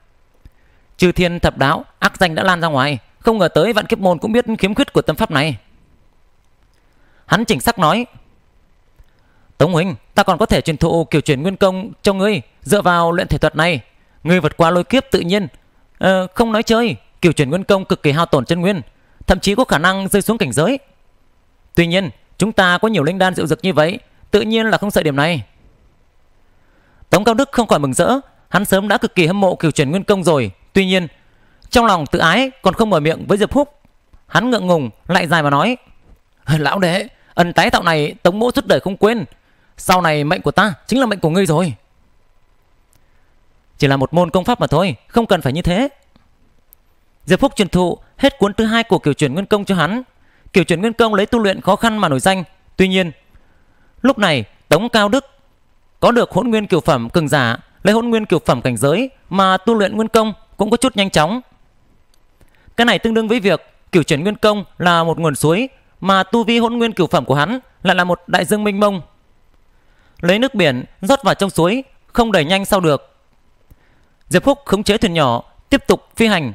Trừ thiên thập đáo, ác danh đã lan ra ngoài. Không ngờ tới vạn kiếp môn cũng biết khiếm khuyết của tâm pháp này. Hắn chỉnh sắc nói. Tống huynh ta còn có thể truyền thụ kiểu chuyển nguyên công cho ngươi dựa vào luyện thể thuật này Ngươi vượt qua lôi kiếp tự nhiên à, Không nói chơi Kiểu chuyển nguyên công cực kỳ hao tổn chân nguyên Thậm chí có khả năng rơi xuống cảnh giới Tuy nhiên chúng ta có nhiều linh đan dịu dực như vậy Tự nhiên là không sợ điểm này Tống Cao Đức không khỏi mừng rỡ Hắn sớm đã cực kỳ hâm mộ kiểu chuyển nguyên công rồi Tuy nhiên trong lòng tự ái còn không mở miệng với Diệp Húc Hắn ngượng ngùng lại dài mà nói Lão đệ Ân tái tạo này tống mỗ suốt đời không quên Sau này mệnh của ta chính là mệnh của ngươi rồi chỉ là một môn công pháp mà thôi, không cần phải như thế. Diệp Phúc truyền thụ hết cuốn thứ hai của kiểu truyền nguyên công cho hắn. Kiểu truyền nguyên công lấy tu luyện khó khăn mà nổi danh. Tuy nhiên, lúc này Tống Cao Đức có được hỗn nguyên kiểu phẩm cường giả, lấy hỗn nguyên kiểu phẩm cảnh giới mà tu luyện nguyên công cũng có chút nhanh chóng. Cái này tương đương với việc kiểu truyền nguyên công là một nguồn suối mà tu vi hỗn nguyên kiểu phẩm của hắn lại là một đại dương minh mông. Lấy nước biển rót vào trong suối không đẩy nhanh sao được Diệp Húc khống chế thuyền nhỏ tiếp tục phi hành,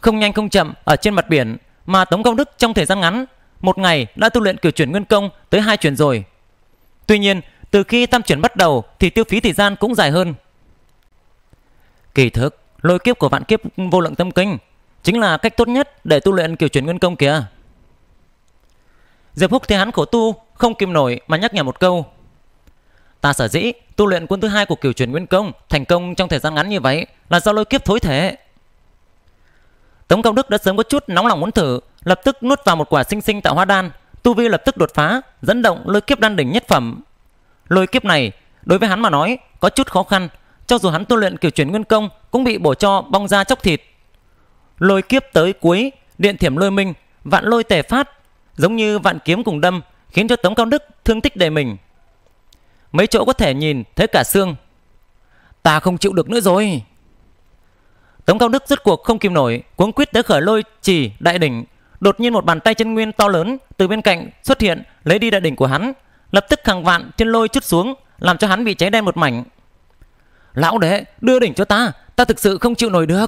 không nhanh không chậm ở trên mặt biển mà Tống Công Đức trong thời gian ngắn, một ngày đã tu luyện kiểu chuyển nguyên công tới hai chuyển rồi. Tuy nhiên, từ khi tam chuyển bắt đầu thì tiêu phí thời gian cũng dài hơn. Kỳ thực, lôi kiếp của vạn kiếp vô lượng tâm kinh chính là cách tốt nhất để tu luyện kiểu chuyển nguyên công kìa. Diệp Húc thấy hắn khổ tu, không kìm nổi mà nhắc nhở một câu. Ta sở dĩ tu luyện quân thứ hai của kiểu truyền nguyên công thành công trong thời gian ngắn như vậy là do lôi kiếp thối thể. Tống Cao Đức đã sớm có chút nóng lòng muốn thử, lập tức nuốt vào một quả sinh sinh tạo hóa đan, tu vi lập tức đột phá, dẫn động lôi kiếp đan đỉnh nhất phẩm. Lôi kiếp này đối với hắn mà nói có chút khó khăn, cho dù hắn tu luyện kiểu truyền nguyên công cũng bị bổ cho bong ra chóc thịt. Lôi kiếp tới cuối, điện thiểm lôi minh, vạn lôi tề phát, giống như vạn kiếm cùng đâm, khiến cho Tống Cao Đức thương tích đầy mình. Mấy chỗ có thể nhìn thấy cả xương Ta không chịu được nữa rồi Tống Cao Đức rốt cuộc không kìm nổi Cuống quyết tới khởi lôi chỉ đại đỉnh Đột nhiên một bàn tay chân nguyên to lớn Từ bên cạnh xuất hiện lấy đi đại đỉnh của hắn Lập tức hàng vạn thiên lôi chút xuống Làm cho hắn bị cháy đen một mảnh Lão đệ đưa đỉnh cho ta Ta thực sự không chịu nổi được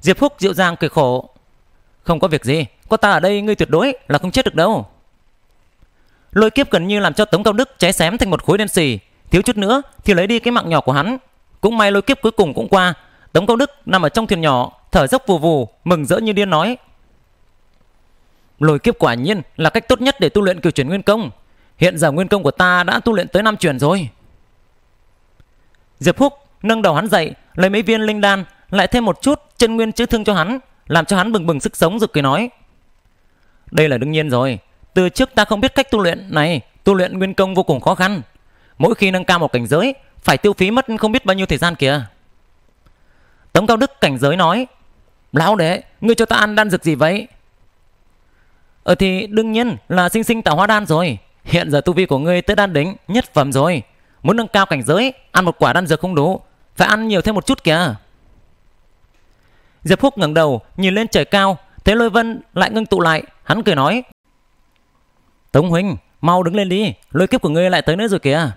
Diệp Phúc dịu dàng cười khổ Không có việc gì Có ta ở đây ngươi tuyệt đối là không chết được đâu Lôi kiếp gần như làm cho Tống Cao Đức cháy xém thành một khối đen xì, thiếu chút nữa thì lấy đi cái mạng nhỏ của hắn. Cũng may lôi kiếp cuối cùng cũng qua, Tống Cao Đức nằm ở trong thuyền nhỏ, thở dốc vù vù, mừng rỡ như điên nói: Lôi kiếp quả nhiên là cách tốt nhất để tu luyện kiểu chuyển nguyên công. Hiện giờ nguyên công của ta đã tu luyện tới năm chuyển rồi. Diệp Húc nâng đầu hắn dậy, lấy mấy viên linh đan, lại thêm một chút chân nguyên chữa thương cho hắn, làm cho hắn bừng bừng sức sống rực cười nói. Đây là đương nhiên rồi, từ trước ta không biết cách tu luyện này, tu luyện nguyên công vô cùng khó khăn. Mỗi khi nâng cao một cảnh giới, phải tiêu phí mất không biết bao nhiêu thời gian kìa. Tống Cao Đức cảnh giới nói, Lão đệ, ngươi cho ta ăn đan dược gì vậy? Ờ thì đương nhiên là sinh sinh tạo hóa đan rồi. Hiện giờ tu vi của ngươi tới đan đỉnh, nhất phẩm rồi. Muốn nâng cao cảnh giới, ăn một quả đan dược không đủ, phải ăn nhiều thêm một chút kìa. Diệp Phúc ngẩng đầu, nhìn lên trời cao, thấy Lôi Vân lại ngưng tụ lại, hắn cười nói, Tống huynh, mau đứng lên đi, lôi kiếp của ngươi lại tới nữa rồi kìa.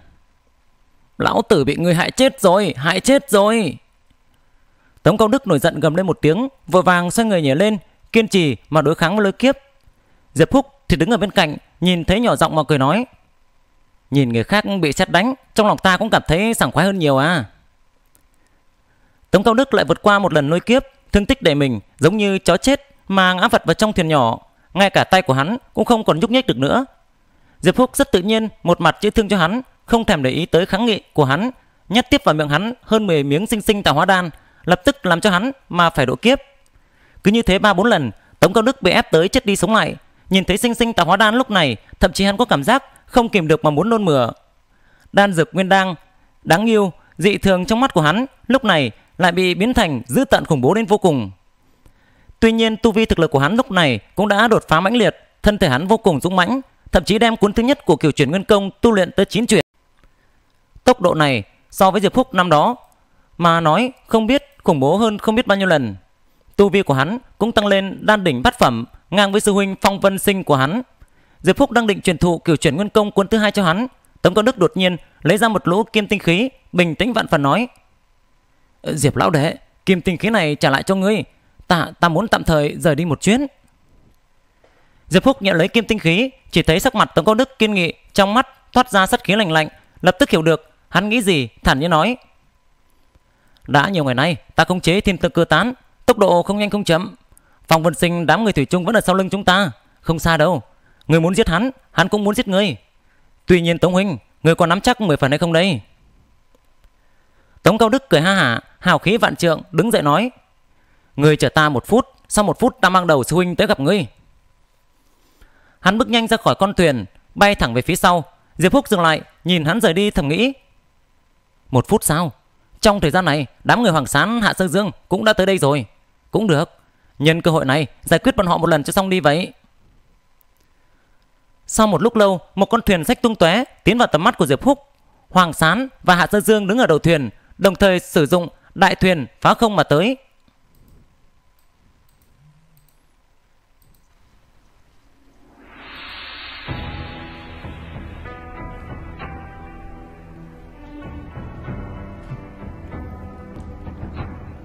Lão tử bị ngươi hại chết rồi, hại chết rồi. Tống Cao Đức nổi giận gầm lên một tiếng, vội vàng xoay người nhảy lên, kiên trì mà đối kháng với lôi kiếp. Diệp Phúc thì đứng ở bên cạnh, nhìn thấy nhỏ giọng mà cười nói. Nhìn người khác bị xét đánh, trong lòng ta cũng cảm thấy sảng khoái hơn nhiều à. Tống Cao Đức lại vượt qua một lần lôi kiếp, thương tích đầy mình, giống như chó chết mà ngã vật vào trong thuyền nhỏ, ngay cả tay của hắn cũng không còn nhúc nhích được nữa. Diệp Phúc rất tự nhiên một mặt chữa thương cho hắn, không thèm để ý tới kháng nghị của hắn, nhét tiếp vào miệng hắn hơn 10 miếng sinh sinh tạo hóa đan, lập tức làm cho hắn mà phải độ kiếp. Cứ như thế ba bốn lần, Tống Cao Đức bị ép tới chết đi sống lại. Nhìn thấy sinh sinh tạo hóa đan lúc này, thậm chí hắn có cảm giác không kìm được mà muốn nôn mửa. Đan dược nguyên đang đáng yêu, dị thường trong mắt của hắn, lúc này lại bị biến thành dữ tận khủng bố đến vô cùng. Tuy nhiên tu vi thực lực của hắn lúc này cũng đã đột phá mãnh liệt, thân thể hắn vô cùng dũng mãnh, thậm chí đem cuốn thứ nhất của kiểu chuyển nguyên công tu luyện tới chín chuyển. Tốc độ này so với Diệp Phúc năm đó mà nói không biết khủng bố hơn không biết bao nhiêu lần. Tu vi của hắn cũng tăng lên đan đỉnh bát phẩm, ngang với sư huynh Phong Vân Sinh của hắn. Diệp Phúc đang định truyền thụ kiểu chuyển nguyên công cuốn thứ hai cho hắn, Tống Cao Đức đột nhiên lấy ra một lỗ kim tinh khí, bình tĩnh vạn phần nói: "Diệp lão đệ, kim tinh khí này trả lại cho ngươi, ta, ta muốn tạm thời rời đi một chuyến. Diệp Phúc nhận lấy kim tinh khí, chỉ thấy sắc mặt Tống Cao Đức kiên nghị, trong mắt thoát ra sát khí lạnh lạnh, lập tức hiểu được hắn nghĩ gì, thản nhiên nói. Đã nhiều ngày nay, ta không chế thiên tự cơ tán, tốc độ không nhanh không chậm. Phòng vân sinh đám người thủy chung vẫn ở sau lưng chúng ta, không xa đâu. Người muốn giết hắn, hắn cũng muốn giết người. Tuy nhiên Tống Huynh, người còn nắm chắc 10 phần hay không đây? Tống Cao Đức cười ha hả, hào khí vạn trượng, đứng dậy nói. Người chờ ta một phút, sau một phút ta mang đầu sư huynh tới gặp ngươi. Hắn bước nhanh ra khỏi con thuyền, bay thẳng về phía sau. Diệp Phúc dừng lại, nhìn hắn rời đi thầm nghĩ. Một phút sau, trong thời gian này, đám người Hoàng Sán Hạ sơ Dương cũng đã tới đây rồi. Cũng được, nhân cơ hội này giải quyết bọn họ một lần cho xong đi vậy. Sau một lúc lâu, một con thuyền sách tung tóe tiến vào tầm mắt của Diệp Phúc. Hoàng Sán và Hạ sơ Dương đứng ở đầu thuyền, đồng thời sử dụng đại thuyền phá không mà tới